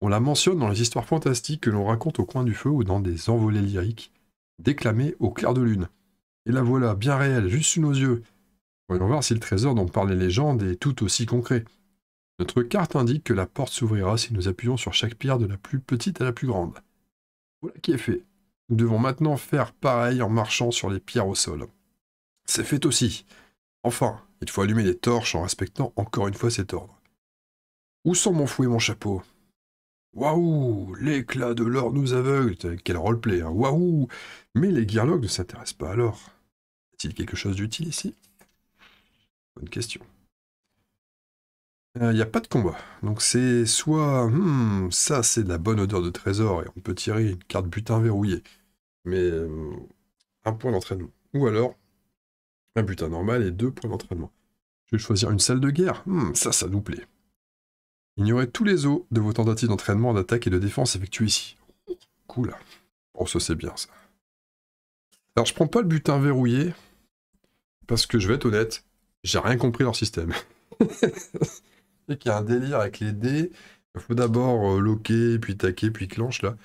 On la mentionne dans les histoires fantastiques que l'on raconte au coin du feu ou dans des envolées lyriques déclamées au clair de lune. Et la voilà, bien réelle, juste sous nos yeux. Voyons voir si le trésor dont parlent les légendes est tout aussi concret. Notre carte indique que la porte s'ouvrira si nous appuyons sur chaque pierre de la plus petite à la plus grande. Voilà qui est fait. Nous devons maintenant faire pareil en marchant sur les pierres au sol. C'est fait aussi. Enfin, il faut allumer les torches en respectant encore une fois cet ordre. Où sont mon fouet et mon chapeau Waouh L'éclat de l'or nous aveugle Quel roleplay, hein Waouh Mais les guirlogues ne s'intéressent pas à l'or. Y a-t-il quelque chose d'utile ici Bonne question. Il euh, n'y a pas de combat. Donc c'est soit... Hmm, ça, c'est de la bonne odeur de trésor et on peut tirer une carte butin verrouillée. Mais euh, un point d'entraînement. Ou alors, un butin normal et deux points d'entraînement. Je vais choisir une salle de guerre. Hmm, ça, ça nous plaît. Ignorez tous les os de vos tentatives d'entraînement, d'attaque et de défense effectuées ici. Cool. Bon, oh, ça c'est bien ça. Alors je prends pas le butin verrouillé, parce que je vais être honnête, j'ai rien compris leur système. et qu'il y a un délire avec les dés. Il faut d'abord euh, loquer, puis taquer, puis clencher, là.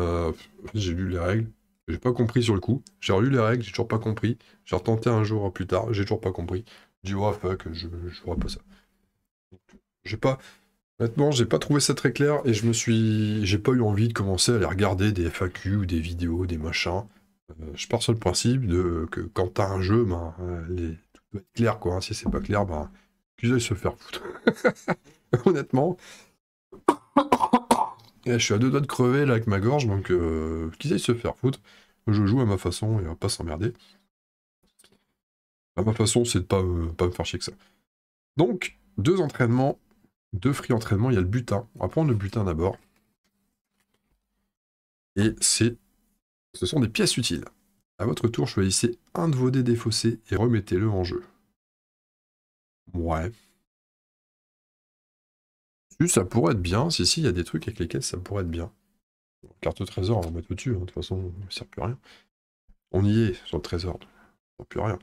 Euh, j'ai lu les règles, j'ai pas compris sur le coup. J'ai relu les règles, j'ai toujours pas compris. J'ai retenté un jour plus tard, j'ai toujours pas compris. Je dis, oh fuck, je, je vois pas ça. J'ai pas, Honnêtement, j'ai pas trouvé ça très clair et je me suis. J'ai pas eu envie de commencer à aller regarder des FAQ ou des vidéos, des machins. Euh, je pars sur le principe de que quand t'as un jeu, ben, euh, les... tout doit être clair, quoi. Si c'est pas clair, ben, qu'ils aillent se faire foutre. Honnêtement. je suis à deux doigts de crever là avec ma gorge, donc euh, qu'ils aillent se faire foutre. Je joue à ma façon et on va pas s'emmerder. À ma façon, c'est de pas, pas me faire chier que ça. Donc, deux entraînements deux free entraînement, il y a le butin. On va prendre le butin d'abord. Et c'est, ce sont des pièces utiles. À votre tour, choisissez un de vos dés défaussés et remettez-le en jeu. Ouais. Ça pourrait être bien. Si, si, il y a des trucs avec lesquels ça pourrait être bien. Carte trésor, on va mettre au-dessus. Hein. De toute façon, ça ne sert plus à rien. On y est sur le trésor. Ça ne sert plus à rien.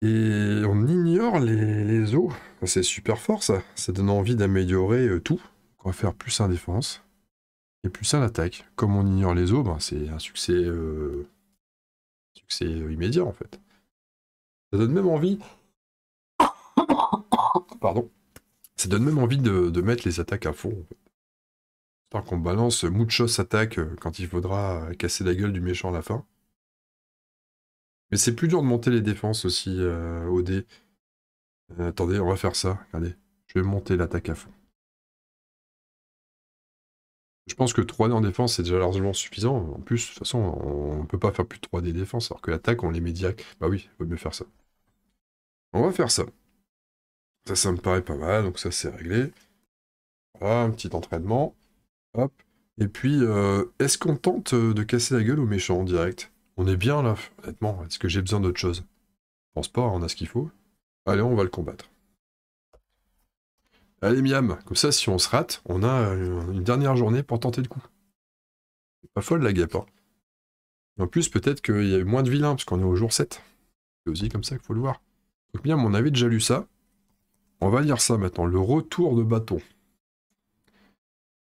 Et on ignore les, os. C'est super fort ça. Ça donne envie d'améliorer euh, tout. On va faire plus un défense et plus un attaque. Comme on ignore les os, ben c'est un succès, euh, succès euh, immédiat en fait. Ça donne même envie. Pardon. Ça donne même envie de, mettre les attaques à fond. En fait. J'espère qu'on balance muchos attaque quand il faudra casser la gueule du méchant à la fin. Mais c'est plus dur de monter les défenses aussi euh, au dé. Euh, attendez, on va faire ça. Regardez, je vais monter l'attaque à fond. Je pense que 3D en défense, c'est déjà largement suffisant. En plus, de toute façon, on ne peut pas faire plus de 3D défense, alors que l'attaque, on les met Bah oui, il vaut mieux faire ça. On va faire ça. Ça, ça me paraît pas mal, donc ça, c'est réglé. un petit entraînement. Hop. Et puis, euh, est-ce qu'on tente de casser la gueule aux méchants en direct on est bien là, honnêtement. Est-ce que j'ai besoin d'autre chose Je pense pas, on a ce qu'il faut. Allez, on va le combattre. Allez, Miam, comme ça, si on se rate, on a euh, une dernière journée pour tenter le coup. C'est pas folle la guêpe. Hein. En plus, peut-être qu'il y a eu moins de vilains, parce qu'on est au jour 7. C'est aussi comme ça qu'il faut le voir. Donc Miam, on avait déjà lu ça. On va lire ça maintenant, le retour de bâton.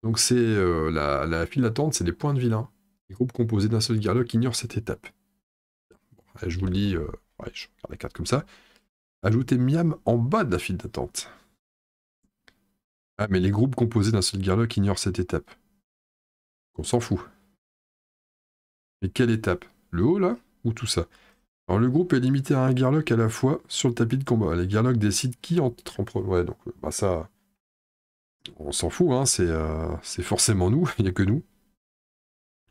Donc c'est euh, la, file d'attente, c'est des points de vilain. Les groupes composés d'un seul garlock ignore cette étape. je vous le dis, euh, je regarde la carte comme ça. Ajoutez Miam en bas de la file d'attente. Ah, mais les groupes composés d'un seul garlock ignorent cette étape. On s'en fout. Mais quelle étape Le haut, là Ou tout ça Alors, le groupe est limité à un garlock à la fois sur le tapis de combat. Les garlocks décident qui entre en premier. Ouais, donc, euh, bah ça... On s'en fout, hein, c'est euh, forcément nous, il n'y a que nous.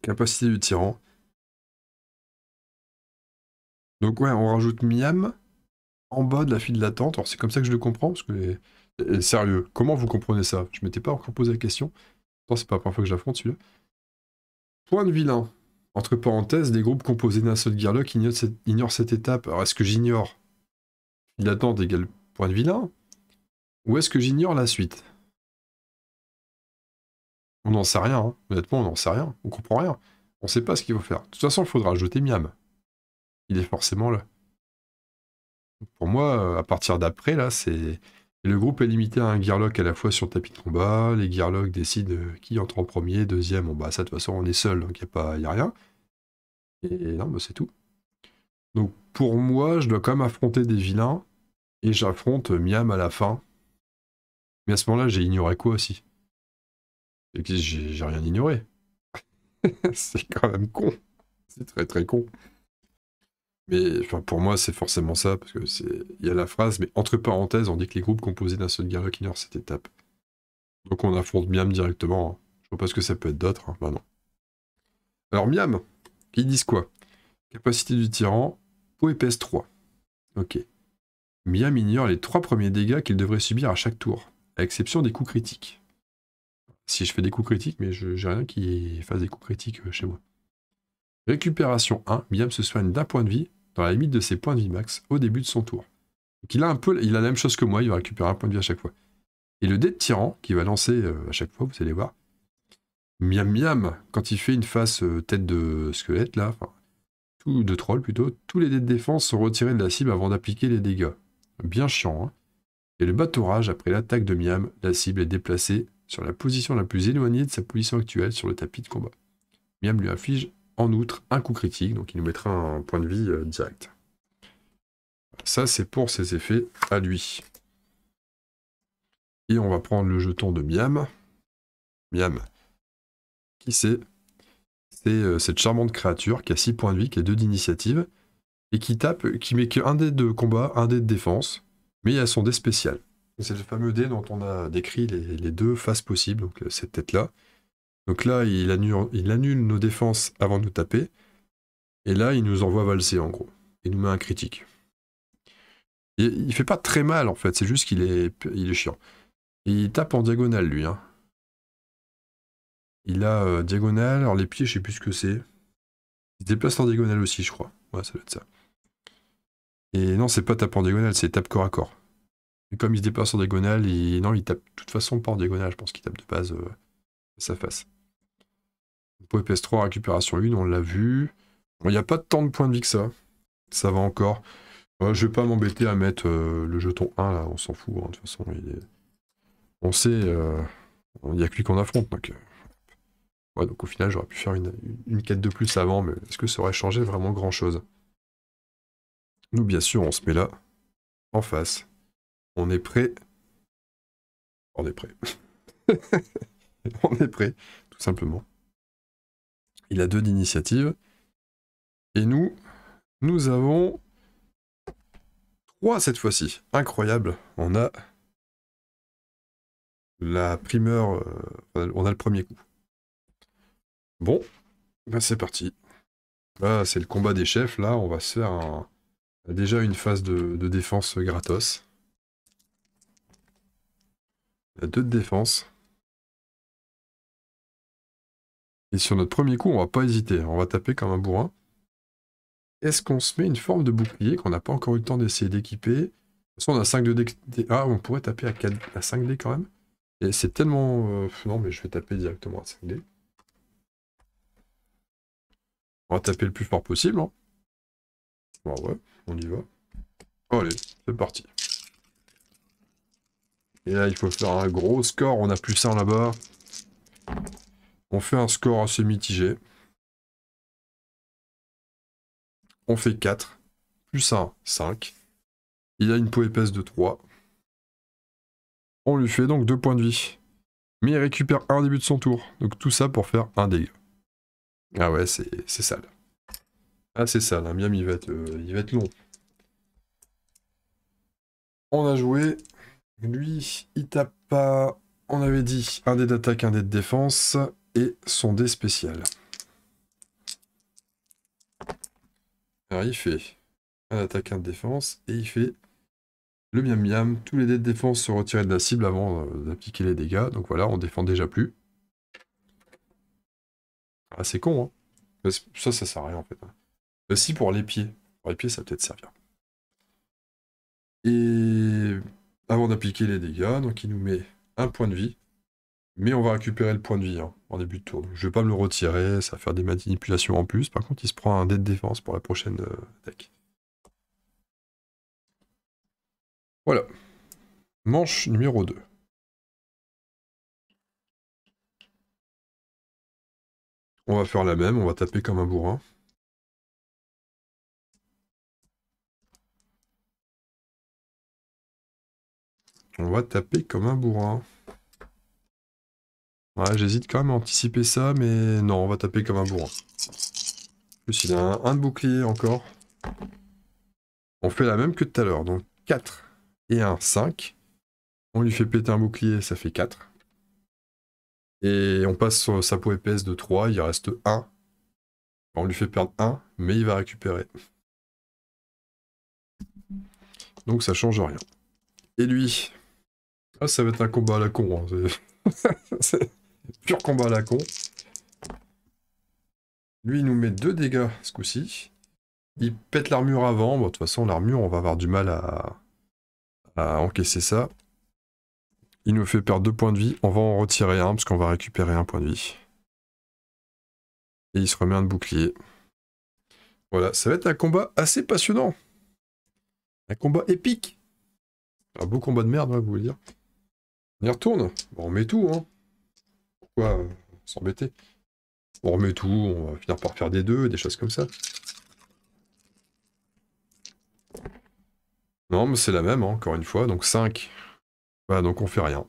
Capacité du tyran. Donc ouais, on rajoute Miam en bas de la file d'attente. Alors c'est comme ça que je le comprends, parce que... sérieux, comment vous comprenez ça Je m'étais pas encore posé la question. c'est pas la première fois que j'affronte celui-là. Point de vilain. Entre parenthèses, des groupes composés d'un seul Gearlock ignorent cette, ignorent cette étape. Alors est-ce que j'ignore File d'attente égale point de vilain Ou est-ce que j'ignore la suite on n'en sait rien, hein. honnêtement, on n'en sait rien, on comprend rien. On sait pas ce qu'il faut faire. De toute façon, il faudra ajouter Miam. Il est forcément là. Pour moi, euh, à partir d'après, là, c'est. Le groupe est limité à un gearlock à la fois sur tapis de combat. Les gearlocks décident euh, qui entre en premier, deuxième. Bon, bah, ça, de toute façon, on est seul, donc il n'y a, rien. Et, non, bah, c'est tout. Donc, pour moi, je dois quand même affronter des vilains. Et j'affronte euh, Miam à la fin. Mais à ce moment-là, j'ai ignoré quoi aussi et puis j'ai rien ignoré. c'est quand même con. C'est très très con. Mais enfin, pour moi, c'est forcément ça, parce que c'est. Il y a la phrase, mais entre parenthèses, on dit que les groupes composés d'un seul guerrier ignorent cette étape. Donc on affronte Miam directement. Hein. Je vois pas ce que ça peut être d'autre, hein. bah, Alors Miam, ils disent quoi Capacité du tyran, peau épaisse 3. Ok. Miam ignore les trois premiers dégâts qu'il devrait subir à chaque tour, à exception des coups critiques si je fais des coups critiques, mais je n'ai rien qui fasse des coups critiques euh, chez moi. Récupération 1, Miam se soigne d'un point de vie, dans la limite de ses points de vie max, au début de son tour. Donc il a un peu, il a la même chose que moi, il va récupérer un point de vie à chaque fois. Et le dé de tyran, qui va lancer euh, à chaque fois, vous allez voir, Miam Miam, quand il fait une face euh, tête de squelette, là, enfin, tout, de troll plutôt, tous les dés de défense sont retirés de la cible avant d'appliquer les dégâts. Bien chiant, hein. et le batourage, après l'attaque de Miam, la cible est déplacée sur la position la plus éloignée de sa position actuelle sur le tapis de combat. Miam lui inflige en outre un coup critique, donc il nous mettra un point de vie euh, direct. Ça, c'est pour ses effets à lui. Et on va prendre le jeton de Miam. Miam, qui c'est C'est euh, cette charmante créature qui a 6 points de vie, qui a 2 d'initiative, et qui tape, qui met qu'un dé de combat, un dé de défense, mais il a son dé spécial. C'est le fameux dé dont on a décrit les, deux faces possibles, donc euh, cette tête-là. Donc là, il annule, il annule, nos défenses avant de nous taper. Et là, il nous envoie valser, en gros. Il nous met un critique. Il il fait pas très mal, en fait. C'est juste qu'il est, il est chiant. il tape en diagonale, lui. Hein. Il a euh, diagonale. Alors, les pieds, je sais plus ce que c'est. Il se déplace en diagonale aussi, je crois. Ouais, ça doit être ça. Et non, c'est pas tape en diagonale, c'est tape corps à corps. Et comme il se déplace en diagonale, il... non, il tape de toute façon pas en diagonale. Je pense qu'il tape de base euh, sa face. Pour PS3, récupération 1, on l'a vu. Il n'y a pas tant de points de vie que ça. Ça va encore. Je euh, je vais pas m'embêter à mettre euh, le jeton 1, là. On s'en fout. Hein, de toute façon, on sait. Il n'y a que lui qu'on affronte. Donc... au final, j'aurais pu faire une, une quête de plus avant. Mais est-ce que ça aurait changé vraiment grand-chose Nous, bien sûr, on se met là, en face. On est prêt. On est prêt. on est prêt, tout simplement. Il a deux d'initiative. Et nous, nous avons trois cette fois-ci. Incroyable. On a la primeur. Euh, on a le premier coup. Bon, ben c'est parti. Là, c'est le combat des chefs. Là, on va se faire un, déjà une phase de défense gratos. 2 de défense. Et sur notre premier coup, on va pas hésiter. On va taper comme un bourrin. Est-ce qu'on se met une forme de bouclier qu'on n'a pas encore eu le temps d'essayer d'équiper De toute on a 5 de ah, on pourrait taper à, 4... à 5D quand même. Et c'est tellement... Euh, non, mais je vais taper directement à 5D. On va taper le plus fort possible. Hein. Bon, ouais, on y va. Allez, c'est parti. Et là, il faut faire un gros score. On a plus un là-bas. On fait un score assez mitigé. On fait 4. Plus 1, 5. Il a une peau épaisse de 3. On lui fait donc 2 points de vie. Mais il récupère un début de son tour. Donc tout ça pour faire un dégât. Ah ouais, c'est sale. Ah c'est sale, hein. Miam il va euh, il va être long. On a joué lui, il tape pas, on avait dit, un dé d'attaque, un dé de défense, et son dé spécial. Alors il fait un attaque, un de défense, et il fait le miam miam. Tous les dés de défense se retirent de la cible avant euh, d'appliquer les dégâts. Donc voilà, on défend déjà plus. Ah, c'est con, hein. ça, ça sert à rien en fait. Hein. Bah, si pour les pieds. Pour les pieds, ça peut-être servir. Et avant d'appliquer les dégâts. Donc il nous met un point de vie. Mais on va récupérer le point de vie hein, en début de tour. je ne vais pas me le retirer, ça va faire des manipulations en plus. Par contre, il se prend un dé de défense pour la prochaine deck. Euh, voilà. Manche numéro 2. On va faire la même, on va taper comme un bourrin. On va taper comme un bourrin. Ouais, j'hésite quand même à anticiper ça, mais non, on va taper comme un bourrin. il a un, de bouclier encore. On fait la même que tout à l'heure, donc 4 et un 5. On lui fait péter un bouclier, ça fait 4. Et on passe sur sa peau épaisse de 3, il reste 1. On lui fait perdre 1, mais il va récupérer. Donc ça change rien. Et lui ah, ça va être un combat à la con. Hein, c'est pur combat à la con. Lui, il nous met deux dégâts ce coup-ci. Il pète l'armure avant. de toute façon, l'armure, on va avoir du mal à... encaisser ça. Il nous fait perdre deux points de vie. On va en retirer un, parce qu'on va récupérer un point de vie. Et il se remet un bouclier. Voilà, ça va être un combat assez passionnant. Un combat épique. Un beau combat de merde, hein, vous le dire. On y retourne On remet tout, hein. Pourquoi euh, s'embêter On remet tout, on va finir par faire des deux, des choses comme ça. Non, mais c'est la même, hein, encore une fois. Donc 5. Bah, donc on fait rien.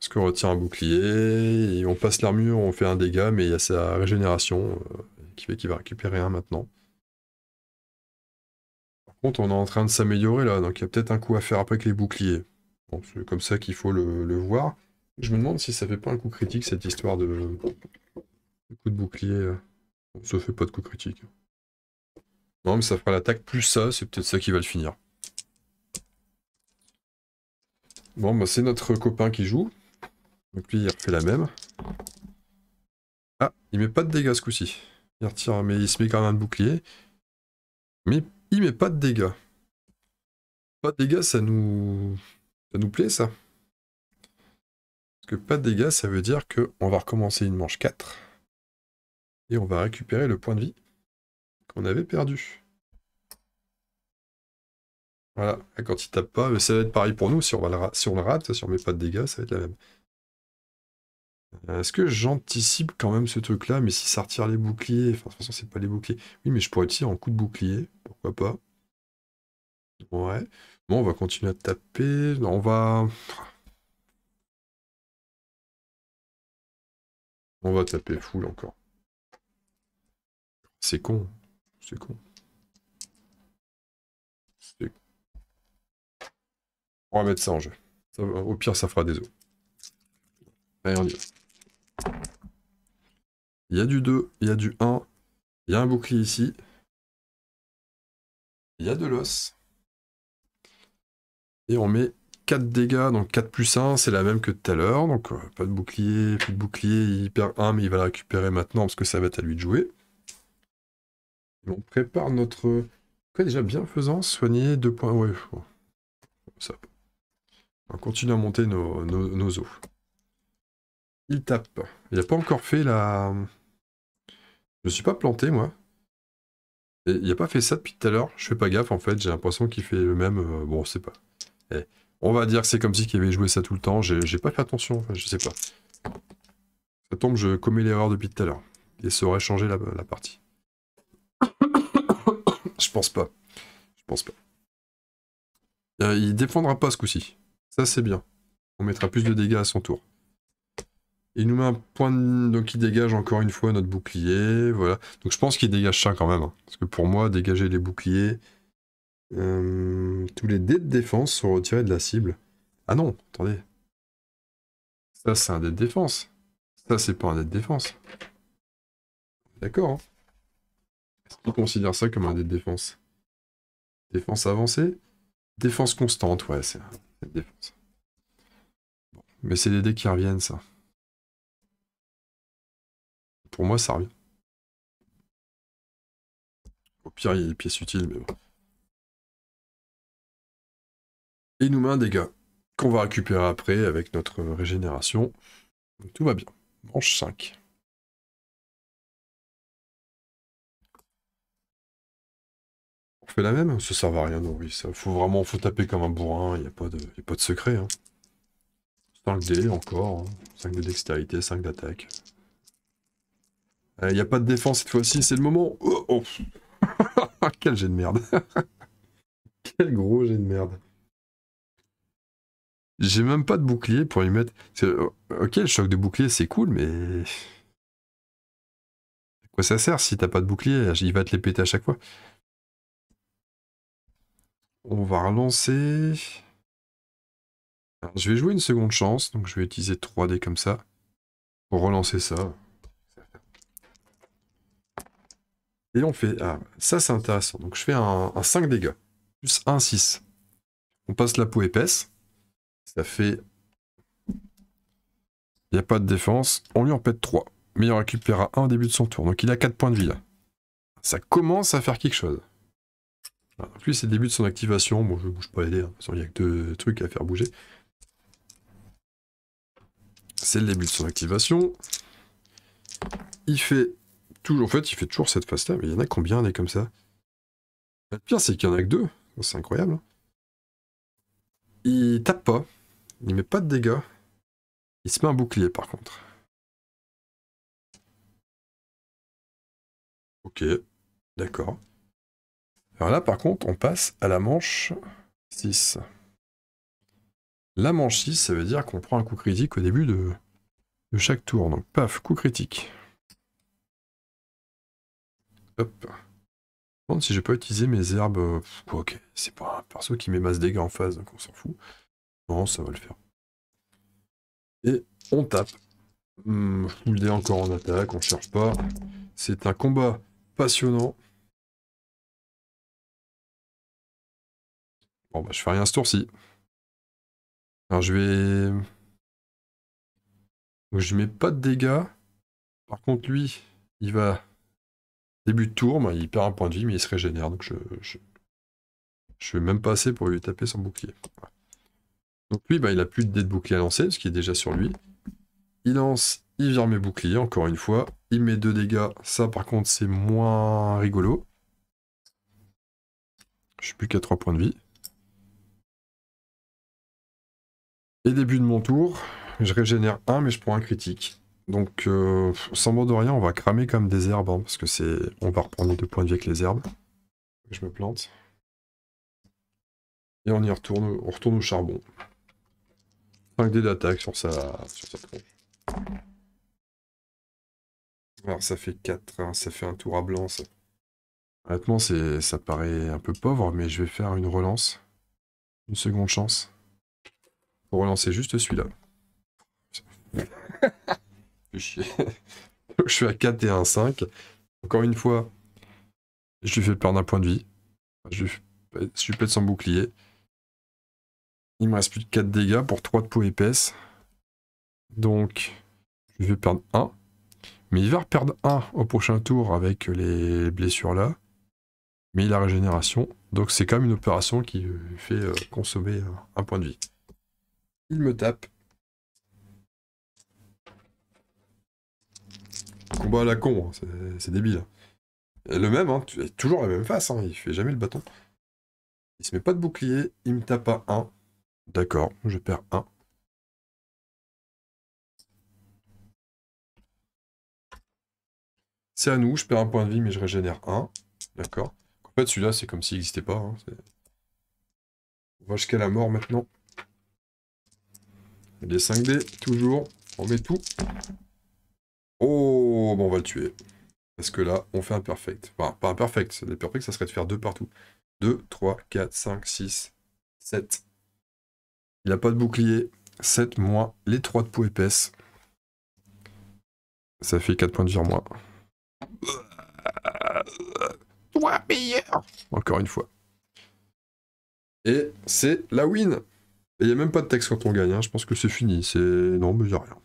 Parce qu'on retient un bouclier, et on passe l'armure, on fait un dégât, mais il y a sa régénération euh, qui fait qu'il va récupérer un maintenant. Par contre, on est en train de s'améliorer là, donc il y a peut-être un coup à faire après avec les boucliers c'est euh, comme ça qu'il faut le, voir. Je me demande si ça fait pas un coup critique cette histoire de, coup de bouclier. Euh. Ça se fait pas de coup critique. Non, mais ça fera l'attaque plus ça, c'est peut-être ça qui va le finir. Bon, bah, c'est notre copain qui joue. Donc lui, il refait la même. Ah, il met pas de dégâts ce coup-ci. Il mais il se met quand même un bouclier. Mais il met pas de dégâts. Pas de dégâts, ça nous... Ça nous plaît ça Parce que pas de dégâts, ça veut dire que on va recommencer une manche 4. Et on va récupérer le point de vie qu'on avait perdu. Voilà, quand il tape pas, ça va être pareil pour nous, si on, va le, si on rate, si on met pas de dégâts, ça va être la même. Euh, est-ce que j'anticipe quand même ce truc-là Mais si ça retire les boucliers, enfin, de toute façon, c'est pas les boucliers. Oui, mais je pourrais tirer en coup de bouclier, pourquoi pas. Ouais. Bon, on va continuer à taper. On va... On va taper full encore. C'est con. C'est con. On va mettre ça en jeu. au pire, ça fera des os. Allez, Il y a du 2, il y a du 1, il y a un bouclier ici. Il y a de l'os on met 4 dégâts, donc 4 plus 1, c'est la même que tout à l'heure. Donc euh, pas de bouclier, plus de bouclier, il perd 1, mais il va la récupérer maintenant parce que ça va être à lui de jouer. on prépare notre... Quoi déjà bienfaisant, soigner 2 points. Ouais, ça. On continue à monter nos, os. Il tape. Il n'a pas encore fait la... Je suis pas planté, moi. Et il n'a pas fait ça depuis tout à l'heure. Je fais pas gaffe, en fait. J'ai l'impression qu'il fait le même... Euh, bon, on sait pas. Eh, on va dire que c'est comme si qu'il avait joué ça tout le temps. J'ai pas fait attention, je sais pas. Ça tombe, je commets l'erreur depuis tout à l'heure. Et ça aurait changé la, partie. je pense pas. Je pense pas. Euh, il défendra pas ce coup-ci. Ça, c'est bien. On mettra plus de dégâts à son tour. Il nous met un point Donc il dégage encore une fois notre bouclier, voilà. Donc je pense qu'il dégage ça quand même. Hein. Parce que pour moi, dégager les boucliers, euh, tous les dés de défense sont retirés de la cible. Ah non, attendez. Ça, c'est un dé de défense. Ça, c'est pas un dés de défense. D'accord. Hein. Est-ce qu'ils considère ça comme un dé de défense Défense avancée Défense constante, ouais, c'est un défense. Mais c'est des dés qui reviennent, ça. Pour moi, ça revient. Au pire, il y a des pièces utiles, mais bon. et nous met un dégât qu'on va récupérer après avec notre régénération. tout va bien. Manche 5. On fait la même hein. Ça sert à rien, non, oui. faut vraiment faut taper comme un bourrin, il n'y a, pas de, a pas de secret. 5D hein. encore, 5 hein. de dextérité, 5 d'attaque. Il euh, n'y a pas de défense cette fois-ci, c'est le moment. Oh, oh. Quel jet de merde. Quel gros jet de merde. J'ai même pas de bouclier pour lui mettre. Euh, ok, le choc de bouclier, c'est cool, mais. quoi ça sert si t'as pas de bouclier Il va te les péter à chaque fois. On va relancer. je vais jouer une seconde chance, donc je vais utiliser 3D comme ça. Pour relancer ça. Et on fait... Ah, ça c'est intéressant. Donc je fais un, un 5 dégâts. Plus un 6. On passe la peau épaisse. Ça fait... Il n'y a pas de défense. On lui en pète 3. Mais il en récupérera un au début de son tour. Donc il a 4 points de vie là. Ça commence à faire quelque chose. en plus c'est le début de son activation. Bon, je bouge pas les dés. Hein. il n'y a que deux trucs à faire bouger. C'est le début de son activation. Il fait toujours... En fait, il fait toujours cette face là Mais il y en a combien est comme ça Le pire, c'est qu'il y en a que deux. C'est incroyable. Hein. Il tape pas. Il met pas de dégâts. Il se met un bouclier par contre. Ok, d'accord. Alors là par contre, on passe à la manche 6. La manche 6, ça veut dire qu'on prend un coup critique au début de, de chaque tour. Donc paf, coup critique. Hop. Je demande si j'ai pas utilisé mes herbes. Ok, c'est pas un perso qui met masse dégâts en phase, donc on s'en fout. Non, ça va le faire. Et on tape. Hmm, il est encore en attaque, on ne cherche pas. C'est un combat passionnant. Bon bah je fais rien ce tour-ci. Alors je vais... je mets pas de dégâts. Par contre lui, il va... Début de tour, bah, il perd un point de vie mais il se régénère. Donc je, je... je même pas assez pour lui taper son bouclier. Donc lui, bah, il n'a plus de dé de bouclier à lancer, ce qui est déjà sur lui. Il lance, il vire mes boucliers, encore une fois. Il met deux dégâts. Ça, par contre, c'est moins rigolo. Je suis plus qu'à 3 points de vie. Et début de mon tour, je régénère 1, mais je prends un critique. Donc, euh, sans mot de rien, on va cramer comme des herbes, hein, parce que c'est, on va reprendre les deux points de vie avec les herbes. Je me plante. Et on y retourne, on retourne au charbon. 5 dés d'attaque sur sa, sur tronche. Alors ça fait 4, hein, ça fait un tour à blanc ça. Honnêtement, ça paraît un peu pauvre, mais je vais faire une relance. Une seconde chance. Pour relancer juste celui-là. je suis à 4 et 1, 5. Encore une fois, je lui fais perdre un point de vie. Je lui pète son bouclier. Il me reste plus de 4 dégâts pour 3 de peau épaisse. Donc, je vais perdre 1. Mais il va reperdre 1 au prochain tour avec les blessures là. Mais il a régénération. Donc c'est quand même une opération qui fait euh, consommer euh, un point de vie. Il me tape. Combat à la con, hein. c'est débile. Hein. le même, hein, toujours la même face, hein. il fait jamais le bâton. Il se met pas de bouclier, il me tape à 1. D'accord, je perds 1. C'est à nous, je perds un point de vie, mais je régénère 1. D'accord. En fait, celui-là, c'est comme s'il n'existait pas. Hein, on va jusqu'à la mort maintenant. Les 5D, toujours. On met tout. Oh, bon, on va le tuer. Parce que là, on fait un perfect. Enfin, pas un perfect. Le perfect, ça serait de faire 2 partout. 2, 3, 4, 5, 6, 7, il n'a a pas de bouclier. 7 mois. Les 3 de peau épaisse. Ça fait 4 points de vie en moins. Toi meilleur Encore une fois. Et c'est la win il n'y a même pas de texte quand on gagne. Hein. Je pense que c'est fini. C'est... Non, mais il n'y a rien.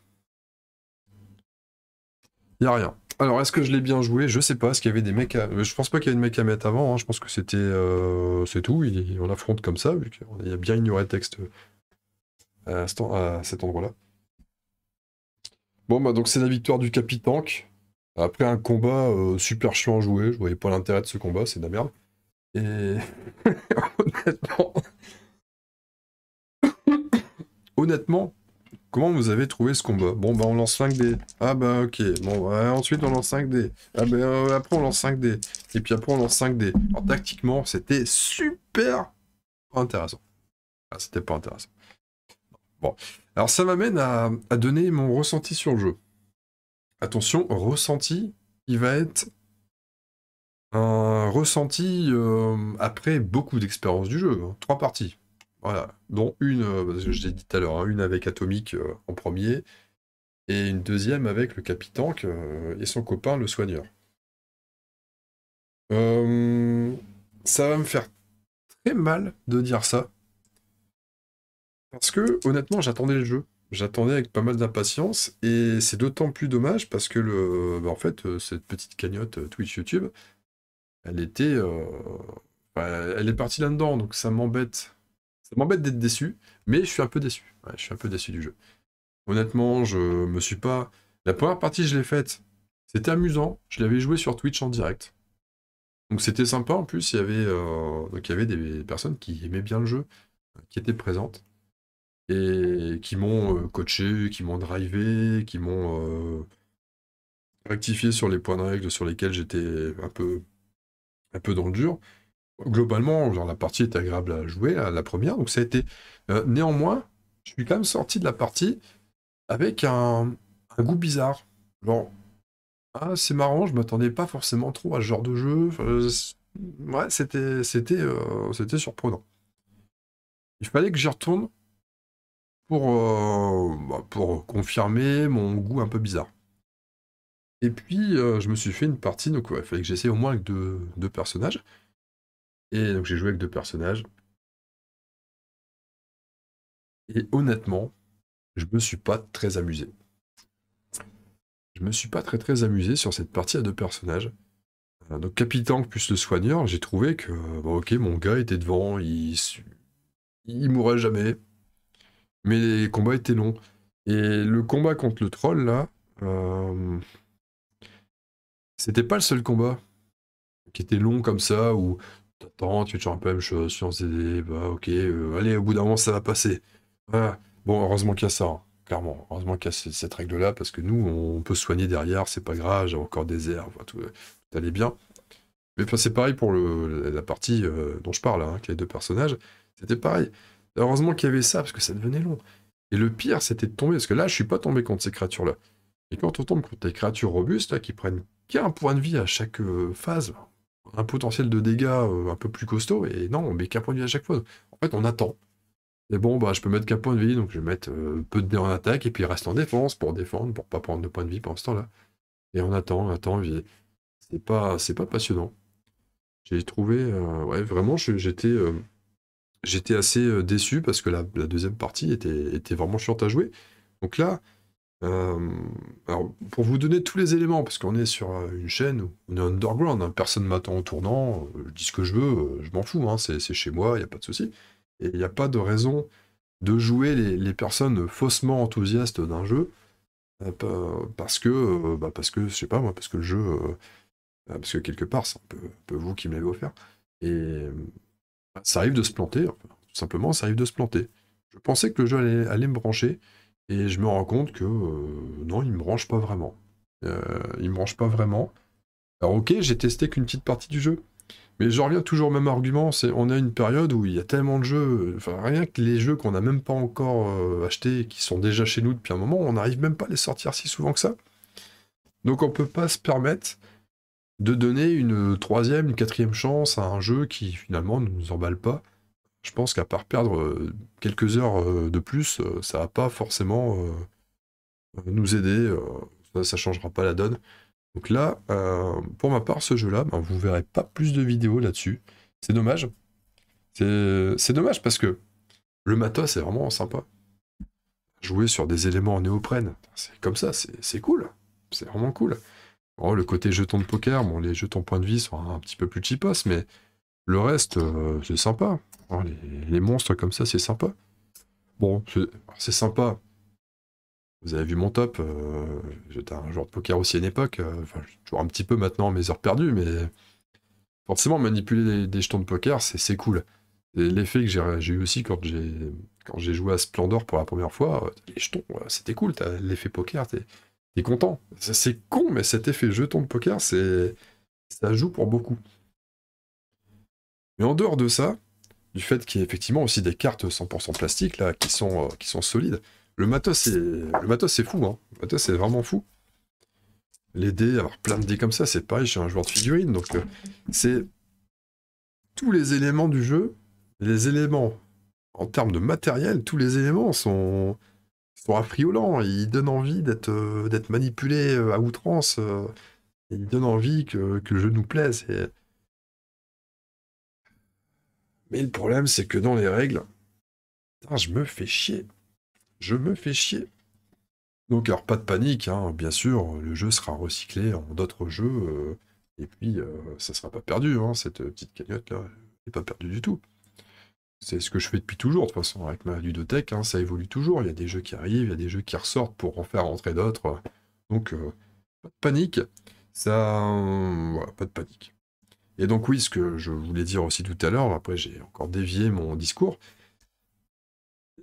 Il n'y a rien. Alors, est-ce que je l'ai bien joué Je ne sais pas. Est-ce qu'il y avait des mecs à... Je pense pas qu'il y avait une mecs à mettre avant. Hein. Je pense que c'était... Euh, c'est tout. On affronte comme ça, vu y a bien ignoré texte euh, à, euh, euh, cet, endroit-là. Bon, bah, donc c'est la victoire du Capitanque. Après un combat euh, super chiant à jouer, je voyais pas l'intérêt de ce combat, c'est de la merde. Et honnêtement, honnêtement, comment vous avez trouvé ce combat Bon, bah on lance 5D. Ah bah ok. Bon, bah, ensuite on lance 5D. Ah bah après on lance 5D. Et puis après on lance 5D. Alors tactiquement, c'était super intéressant. Ah, c'était pas intéressant. Bon, alors ça m'amène à, donner mon ressenti sur le jeu. Attention, ressenti, il va être un ressenti euh, après beaucoup d'expérience du jeu. Hein. Trois parties. Voilà. Dont une, euh, que je l'ai dit tout à l'heure, hein, une avec Atomic euh, en premier, et une deuxième avec le Capitaine et son copain, le soigneur. ça va me faire très mal de dire ça, parce que, honnêtement, j'attendais le jeu. J'attendais avec pas mal d'impatience. Et c'est d'autant plus dommage parce que, le, bah, en fait, euh, cette petite cagnotte euh, Twitch YouTube, elle était. Euh, bah, elle est partie là-dedans. Donc ça m'embête. Ça m'embête d'être déçu. Mais je suis un peu déçu. je suis un peu déçu du jeu. Honnêtement, je me suis pas. La première partie, je l'ai faite. C'était amusant. Je l'avais joué sur Twitch en direct. Donc c'était sympa. En plus, il y avait, donc, il y avait des personnes qui aimaient bien le jeu, qui étaient présentes et qui m'ont euh, coaché, qui m'ont drivé, qui m'ont euh, rectifié sur les points de règle sur lesquels j'étais un peu, un peu dans le dur. Globalement, genre, la partie est agréable à jouer, la, la première, donc ça a été. Euh, néanmoins, je suis quand même sorti de la partie avec un, un goût bizarre. Genre, ah, c'est marrant, je m'attendais pas forcément trop à ce genre de jeu. ouais, c'était, c'était, c'était surprenant. Il fallait que j'y retourne pour, euh, bah, pour confirmer mon goût un peu bizarre. Et puis, euh, je me suis fait une partie, donc il fallait que j'essaie au moins avec deux, personnages. Et donc, j'ai joué avec deux personnages. Et honnêtement, je me suis pas très amusé. Je me suis pas très très amusé sur cette partie à deux personnages. Euh, donc Capitan plus le soigneur, j'ai trouvé que, ok, mon gars était devant, il, il mourrait jamais mais les combats étaient longs. Et le combat contre le troll, là, euh, c'était pas le seul combat qui était long comme ça, où t'attends, tu te un peu la même bah ok, euh, allez, au bout d'un moment, ça va passer. Bon, heureusement qu'il y a ça, hein, clairement. Heureusement qu'il y a cette règle-là, parce que nous, on peut soigner derrière, c'est pas grave, j'ai encore des airs, tout, allait bien. Mais enfin, c'est pareil pour le, la partie euh, dont je parle, hein, les deux personnages, c'était pareil. Heureusement qu'il y avait ça, parce que ça devenait long. Et le pire, c'était de tomber, parce que là, je suis pas tombé contre ces créatures-là. Et quand on tombe contre des créatures robustes, là, qui prennent qu'un point de vie à chaque euh, phase, un potentiel de dégâts euh, un peu plus costaud, et non, on met qu'un point de vie à chaque fois. En fait, on attend. Et bon, bah, je peux mettre qu'un point de vie, donc je vais mettre euh, peu de dés en attaque, et puis reste en défense pour défendre, pour pas prendre de points de vie pendant ce temps-là. Et on attend, on attend, Ce c'est pas, pas passionnant. J'ai trouvé, ouais, vraiment, j'étais j'étais assez euh, déçu parce que la, deuxième partie était, vraiment chiante à jouer. Donc là, euh, alors pour vous donner tous les éléments, parce qu'on est sur euh, une chaîne, où on est underground, hein, personne ne m'attend au tournant, je dis ce que je veux, je m'en fous, hein, c'est chez moi, il n'y a pas de souci. Et il n'y a pas de raison de jouer les, personnes faussement enthousiastes d'un jeu parce que, bah parce que, je sais pas moi, parce que le jeu, parce que quelque part, c'est un peu, vous qui me l'avez offert. Et ça arrive de se planter, tout simplement, ça arrive de se planter. Je pensais que le jeu allait, me brancher, et je me rends compte que euh, non, il me branche pas vraiment. Euh, il me branche pas vraiment. Alors ok, j'ai testé qu'une petite partie du jeu. Mais je reviens toujours au même argument, c'est on a une période où il y a tellement de jeux, enfin rien que les jeux qu'on n'a même pas encore euh, achetés, qui sont déjà chez nous depuis un moment, on n'arrive même pas à les sortir si souvent que ça. Donc on peut pas se permettre de donner une troisième, une quatrième chance à un jeu qui finalement ne nous emballe pas. Je pense qu'à part perdre euh, quelques heures euh, de plus, euh, ça va pas forcément nous aider. Ça, changera pas la donne. Donc là, pour ma part, ce jeu-là, vous ben, vous verrez pas plus de vidéos là-dessus. C'est dommage. C'est dommage parce que le matos, est vraiment sympa. Jouer sur des éléments en néoprène, c'est comme ça, c'est cool. C'est vraiment cool. Oh, le côté jetons de poker, bon, les jetons point de vie sont un petit peu plus cheapos, mais le reste, euh, c'est sympa. Oh, les, monstres comme ça, c'est sympa. Bon, c'est sympa. Vous avez vu mon top, euh, j'étais un joueur de poker aussi à une époque, euh, enfin, un petit peu maintenant mes heures perdues, mais forcément, manipuler des, jetons de poker, c'est cool. L'effet que j'ai eu aussi quand j'ai joué à Splendor pour la première fois, les jetons, c'était cool, l'effet poker, est content. C'est con, mais cet effet jeton de poker, c'est ça joue pour beaucoup. Mais en dehors de ça, du fait qu'il y ait effectivement aussi des cartes 100% plastique là, qui sont, euh, qui sont solides, le matos c'est le matos c'est fou, hein. Le matos c'est vraiment fou. Les dés, avoir plein de dés comme ça, c'est pareil. chez un joueur de figurines, donc euh, c'est tous les éléments du jeu, les éléments en termes de matériel, tous les éléments sont ils sont affriolants, ils donnent envie d'être euh, manipulé euh, à outrance, il euh. ils donnent envie que, le jeu nous plaise. Mais le problème, c'est que dans les règles, je me fais chier. Je me fais chier. Donc, alors, pas de panique, hein, bien sûr, le jeu sera recyclé en d'autres jeux, et puis ça sera pas perdu, hein, cette petite cagnotte-là, n'est pas perdue du tout. C'est ce que je fais depuis toujours, de toute façon, avec ma ludothèque, hein, ça évolue toujours. Il y a des jeux qui arrivent, il y a des jeux qui ressortent pour en faire rentrer d'autres. Donc, euh, pas de panique. Ça, euh, voilà, pas de panique. Et donc, oui, ce que je voulais dire aussi tout à l'heure, après j'ai encore dévié mon discours,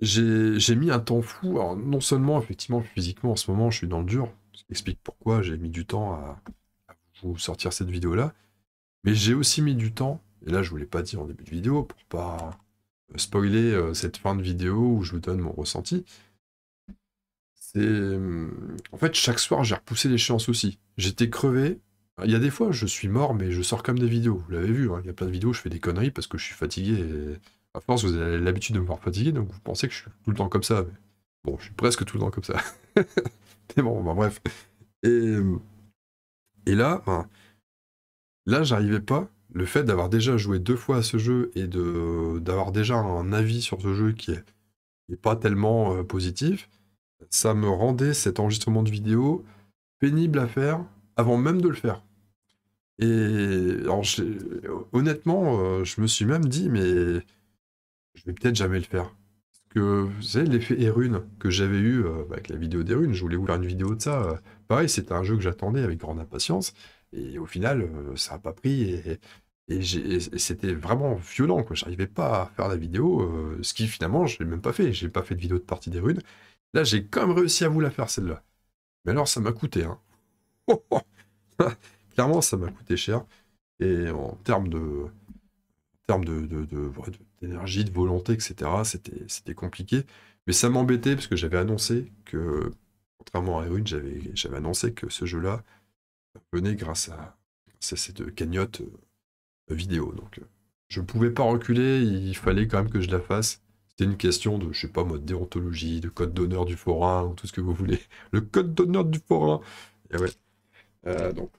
j'ai mis un temps fou. Alors, non seulement, effectivement, physiquement, en ce moment, je suis dans le dur, ce explique pourquoi j'ai mis du temps à, vous sortir cette vidéo-là, mais j'ai aussi mis du temps, et là, je ne voulais pas dire en début de vidéo pour pas spoiler euh, cette fin de vidéo où je vous donne mon ressenti. C'est. Hum, en fait, chaque soir, j'ai repoussé l'échéance aussi. J'étais crevé. Il y a des fois, je suis mort, mais je sors comme des vidéos. Vous l'avez vu, hein, il y a plein de vidéos, où je fais des conneries parce que je suis fatigué. À force, vous avez l'habitude de me voir fatigué, donc vous pensez que je suis tout le temps comme ça. Mais... Bon, je suis presque tout le temps comme ça. mais bon, bref. Et, hum, et là, je là, j'arrivais pas le fait d'avoir déjà joué deux fois à ce jeu et d'avoir déjà un avis sur ce jeu qui n'est pas tellement euh, positif, ça me rendait cet enregistrement de vidéo pénible à faire avant même de le faire. Et honnêtement, euh, je me suis même dit, mais je vais peut-être jamais le faire. Parce que, vous savez, l'effet Erune que j'avais eu euh, bah, avec la vidéo d'Erune, je voulais vous faire une vidéo de ça. pareil, c'était un jeu que j'attendais avec grande impatience. Et au final, ça n'a pas pris. Et, et, c'était vraiment violent, quoi. J'arrivais pas à faire la vidéo, euh, ce qui finalement, je l'ai même pas fait. J'ai pas fait de vidéo de partie des runes. Là, j'ai quand même réussi à vous la faire, celle-là. Mais alors, ça m'a coûté, hein. Clairement, ça m'a coûté cher. Et en termes de, en termes de, d'énergie, de, volonté, etc., c'était, compliqué. Mais ça m'embêtait parce que j'avais annoncé que, contrairement à Rune, j'avais, j'avais annoncé que ce jeu-là venait grâce à cette cagnotte euh, vidéo. Donc euh, je pouvais pas reculer, il fallait quand même que je la fasse. C'était une question de, je sais pas mode déontologie, de code d'honneur du forain, ou tout ce que vous voulez. Le code d'honneur du forain Et ouais. Euh, donc,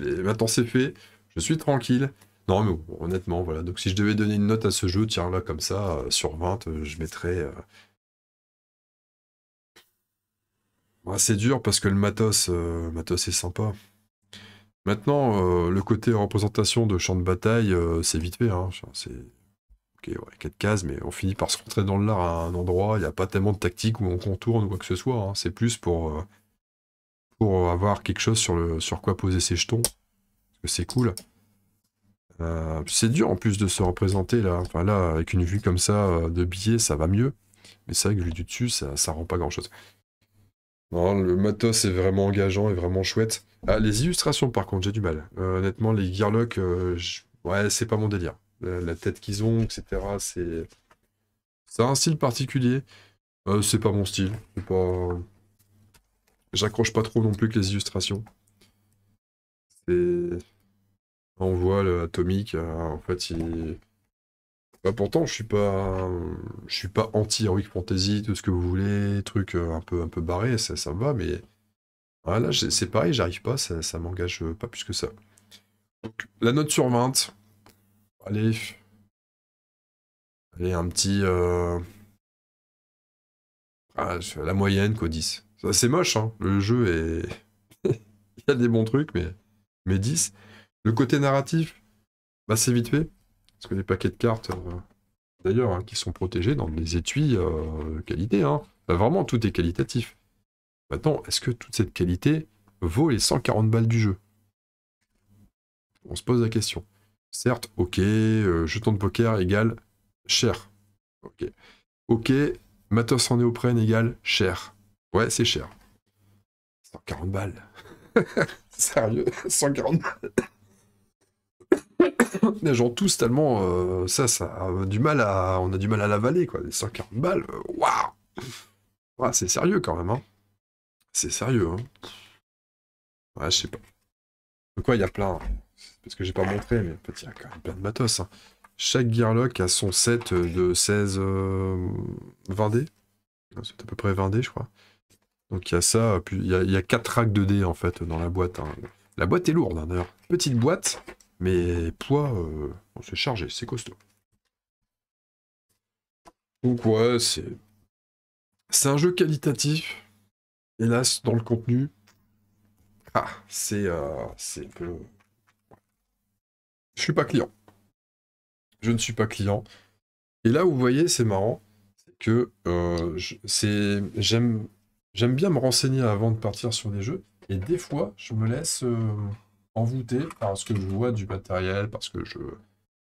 maintenant c'est fait, je suis tranquille. Non mais honnêtement, voilà. Donc si je devais donner une note à ce jeu, tiens là, comme ça, euh, sur 20, je mettrais... c'est dur parce que le matos, matos est sympa. Maintenant, euh, le côté représentation de champ de bataille, euh, c'est vite fait. Hein. C'est ok, cases, mais on finit par se rentrer dans le lard à un endroit. Il n'y a pas tellement de tactique où on contourne ou quoi que ce soit. Hein. C'est plus pour, euh, pour avoir quelque chose sur, le, sur quoi poser ses jetons. Parce que c'est cool. c'est dur en plus de se représenter là. Enfin là, avec une vue comme ça de billet, ça va mieux. Mais ça vrai que vu du dessus, ça, ça rend pas grand chose. Non, le matos est vraiment engageant et vraiment chouette. Ah, les illustrations, par contre, j'ai du mal. Euh, honnêtement, les Gearlock, euh, ouais, c'est pas mon délire. La, tête qu'ils ont, etc., c'est. C'est un style particulier. Euh, c'est pas mon style. Pas... J'accroche pas trop non plus que les illustrations. C'est. On voit l'atomique. en fait, il... Bah, pourtant, je suis pas, je suis pas anti Heroic Fantasy, tout ce que vous voulez, truc euh, un peu, un peu barré, ça, ça va, mais voilà, ah, c'est pareil, j'arrive pas, ça, ça m'engage euh, pas plus que ça. Donc, la note sur 20, allez, allez un petit, euh, ah, la moyenne qu'au 10. C'est moche, hein, le jeu est, il y a des bons trucs, mais, mais 10. Le côté narratif, bah c'est vite fait. Parce que les paquets de cartes, euh, d'ailleurs, hein, qui sont protégés dans des étuis euh, qualité, hein. Bah, vraiment tout est qualitatif. Maintenant, est-ce que toute cette qualité vaut les 140 balles du jeu On se pose la question. Certes, ok, euh, jetons de poker égale cher. Ok. Ok, matos en néoprène égale cher. Ouais, c'est cher. 140 balles. Sérieux, 140 balles. les gens tous tellement euh, ça, ça a du mal à, on a du mal à l'avaler quoi. Les 140 balles, euh, waouh, ouais, ah, c'est sérieux quand même. Hein. C'est sérieux. Hein. Ouais, je sais pas. De quoi il y a plein. Hein. Parce que j'ai pas montré, mais en il y a quand même plein de matos. Hein. Chaque Gearlock a son set de 16 20D. Euh, ah, c'est à peu près 20D, je crois. Donc il y a ça, puis il y a, y 4 racks de dés en fait dans la boîte. Hein. La boîte est lourde d'ailleurs. Petite boîte, mais poids, euh, C'est chargé, c'est costaud. Donc ouais, c'est... C'est un jeu qualitatif. Hélas, dans le contenu. Ah, c'est... Euh, c'est un peu... Je suis pas client. Je ne suis pas client. Et là, vous voyez, c'est marrant. C'est que euh, J'aime... J'aime bien me renseigner avant de partir sur des jeux. Et des fois, je me laisse envoûté par ce que je vois du matériel, parce que je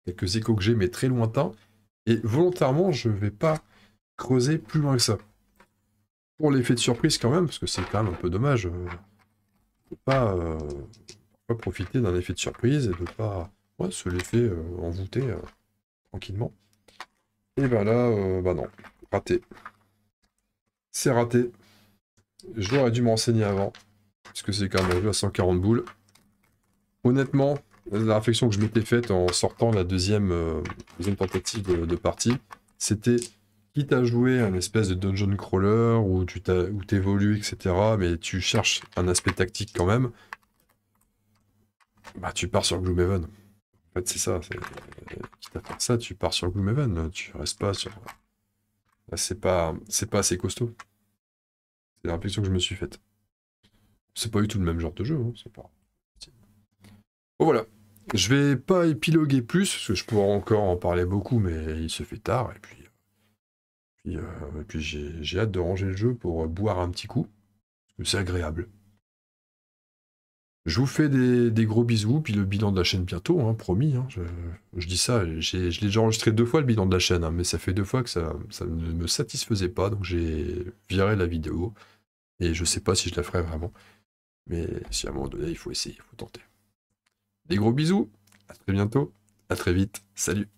quelques échos que j'ai, mais très lointains. Et volontairement, je vais pas creuser plus loin que ça. Pour l'effet de surprise quand même, parce que c'est quand même un peu dommage. Euh, pas, euh, pas profiter d'un effet de surprise et de pas se l'effet euh, envoûté euh, tranquillement. Et ben là, bah non, raté. C'est raté. J'aurais dû m'enseigner avant, parce que c'est quand même un jeu à 140 boules. Honnêtement, la réflexion que je m'étais faite en sortant la deuxième, euh, tentative de, partie, c'était quitte à jouer un espèce de dungeon crawler où tu évolues, etc., mais tu cherches un aspect tactique quand même, bah tu pars sur Gloomhaven. En fait, c'est ça. Euh, quitte à faire ça, tu pars sur Gloomhaven. Tu restes pas sur. C'est pas, c'est pas assez costaud. C'est la réflexion que je me suis faite. C'est pas du tout le même genre de jeu. Hein, c'est pas. Bon voilà, je vais pas épiloguer plus, parce que je pourrais encore en parler beaucoup, mais il se fait tard, et puis, euh, puis, euh, puis j'ai hâte de ranger le jeu pour euh, boire un petit coup, c'est agréable. Je vous fais des, gros bisous, puis le bilan de la chaîne bientôt, hein, promis. Hein. je, dis ça, je l'ai déjà enregistré deux fois le bilan de la chaîne, hein, mais ça fait deux fois que ça, ça ne me satisfaisait pas, donc j'ai viré la vidéo. Et je sais pas si je la ferai vraiment. Mais si à un moment donné, il faut essayer, il faut tenter. Des gros bisous, à très bientôt, à très vite, salut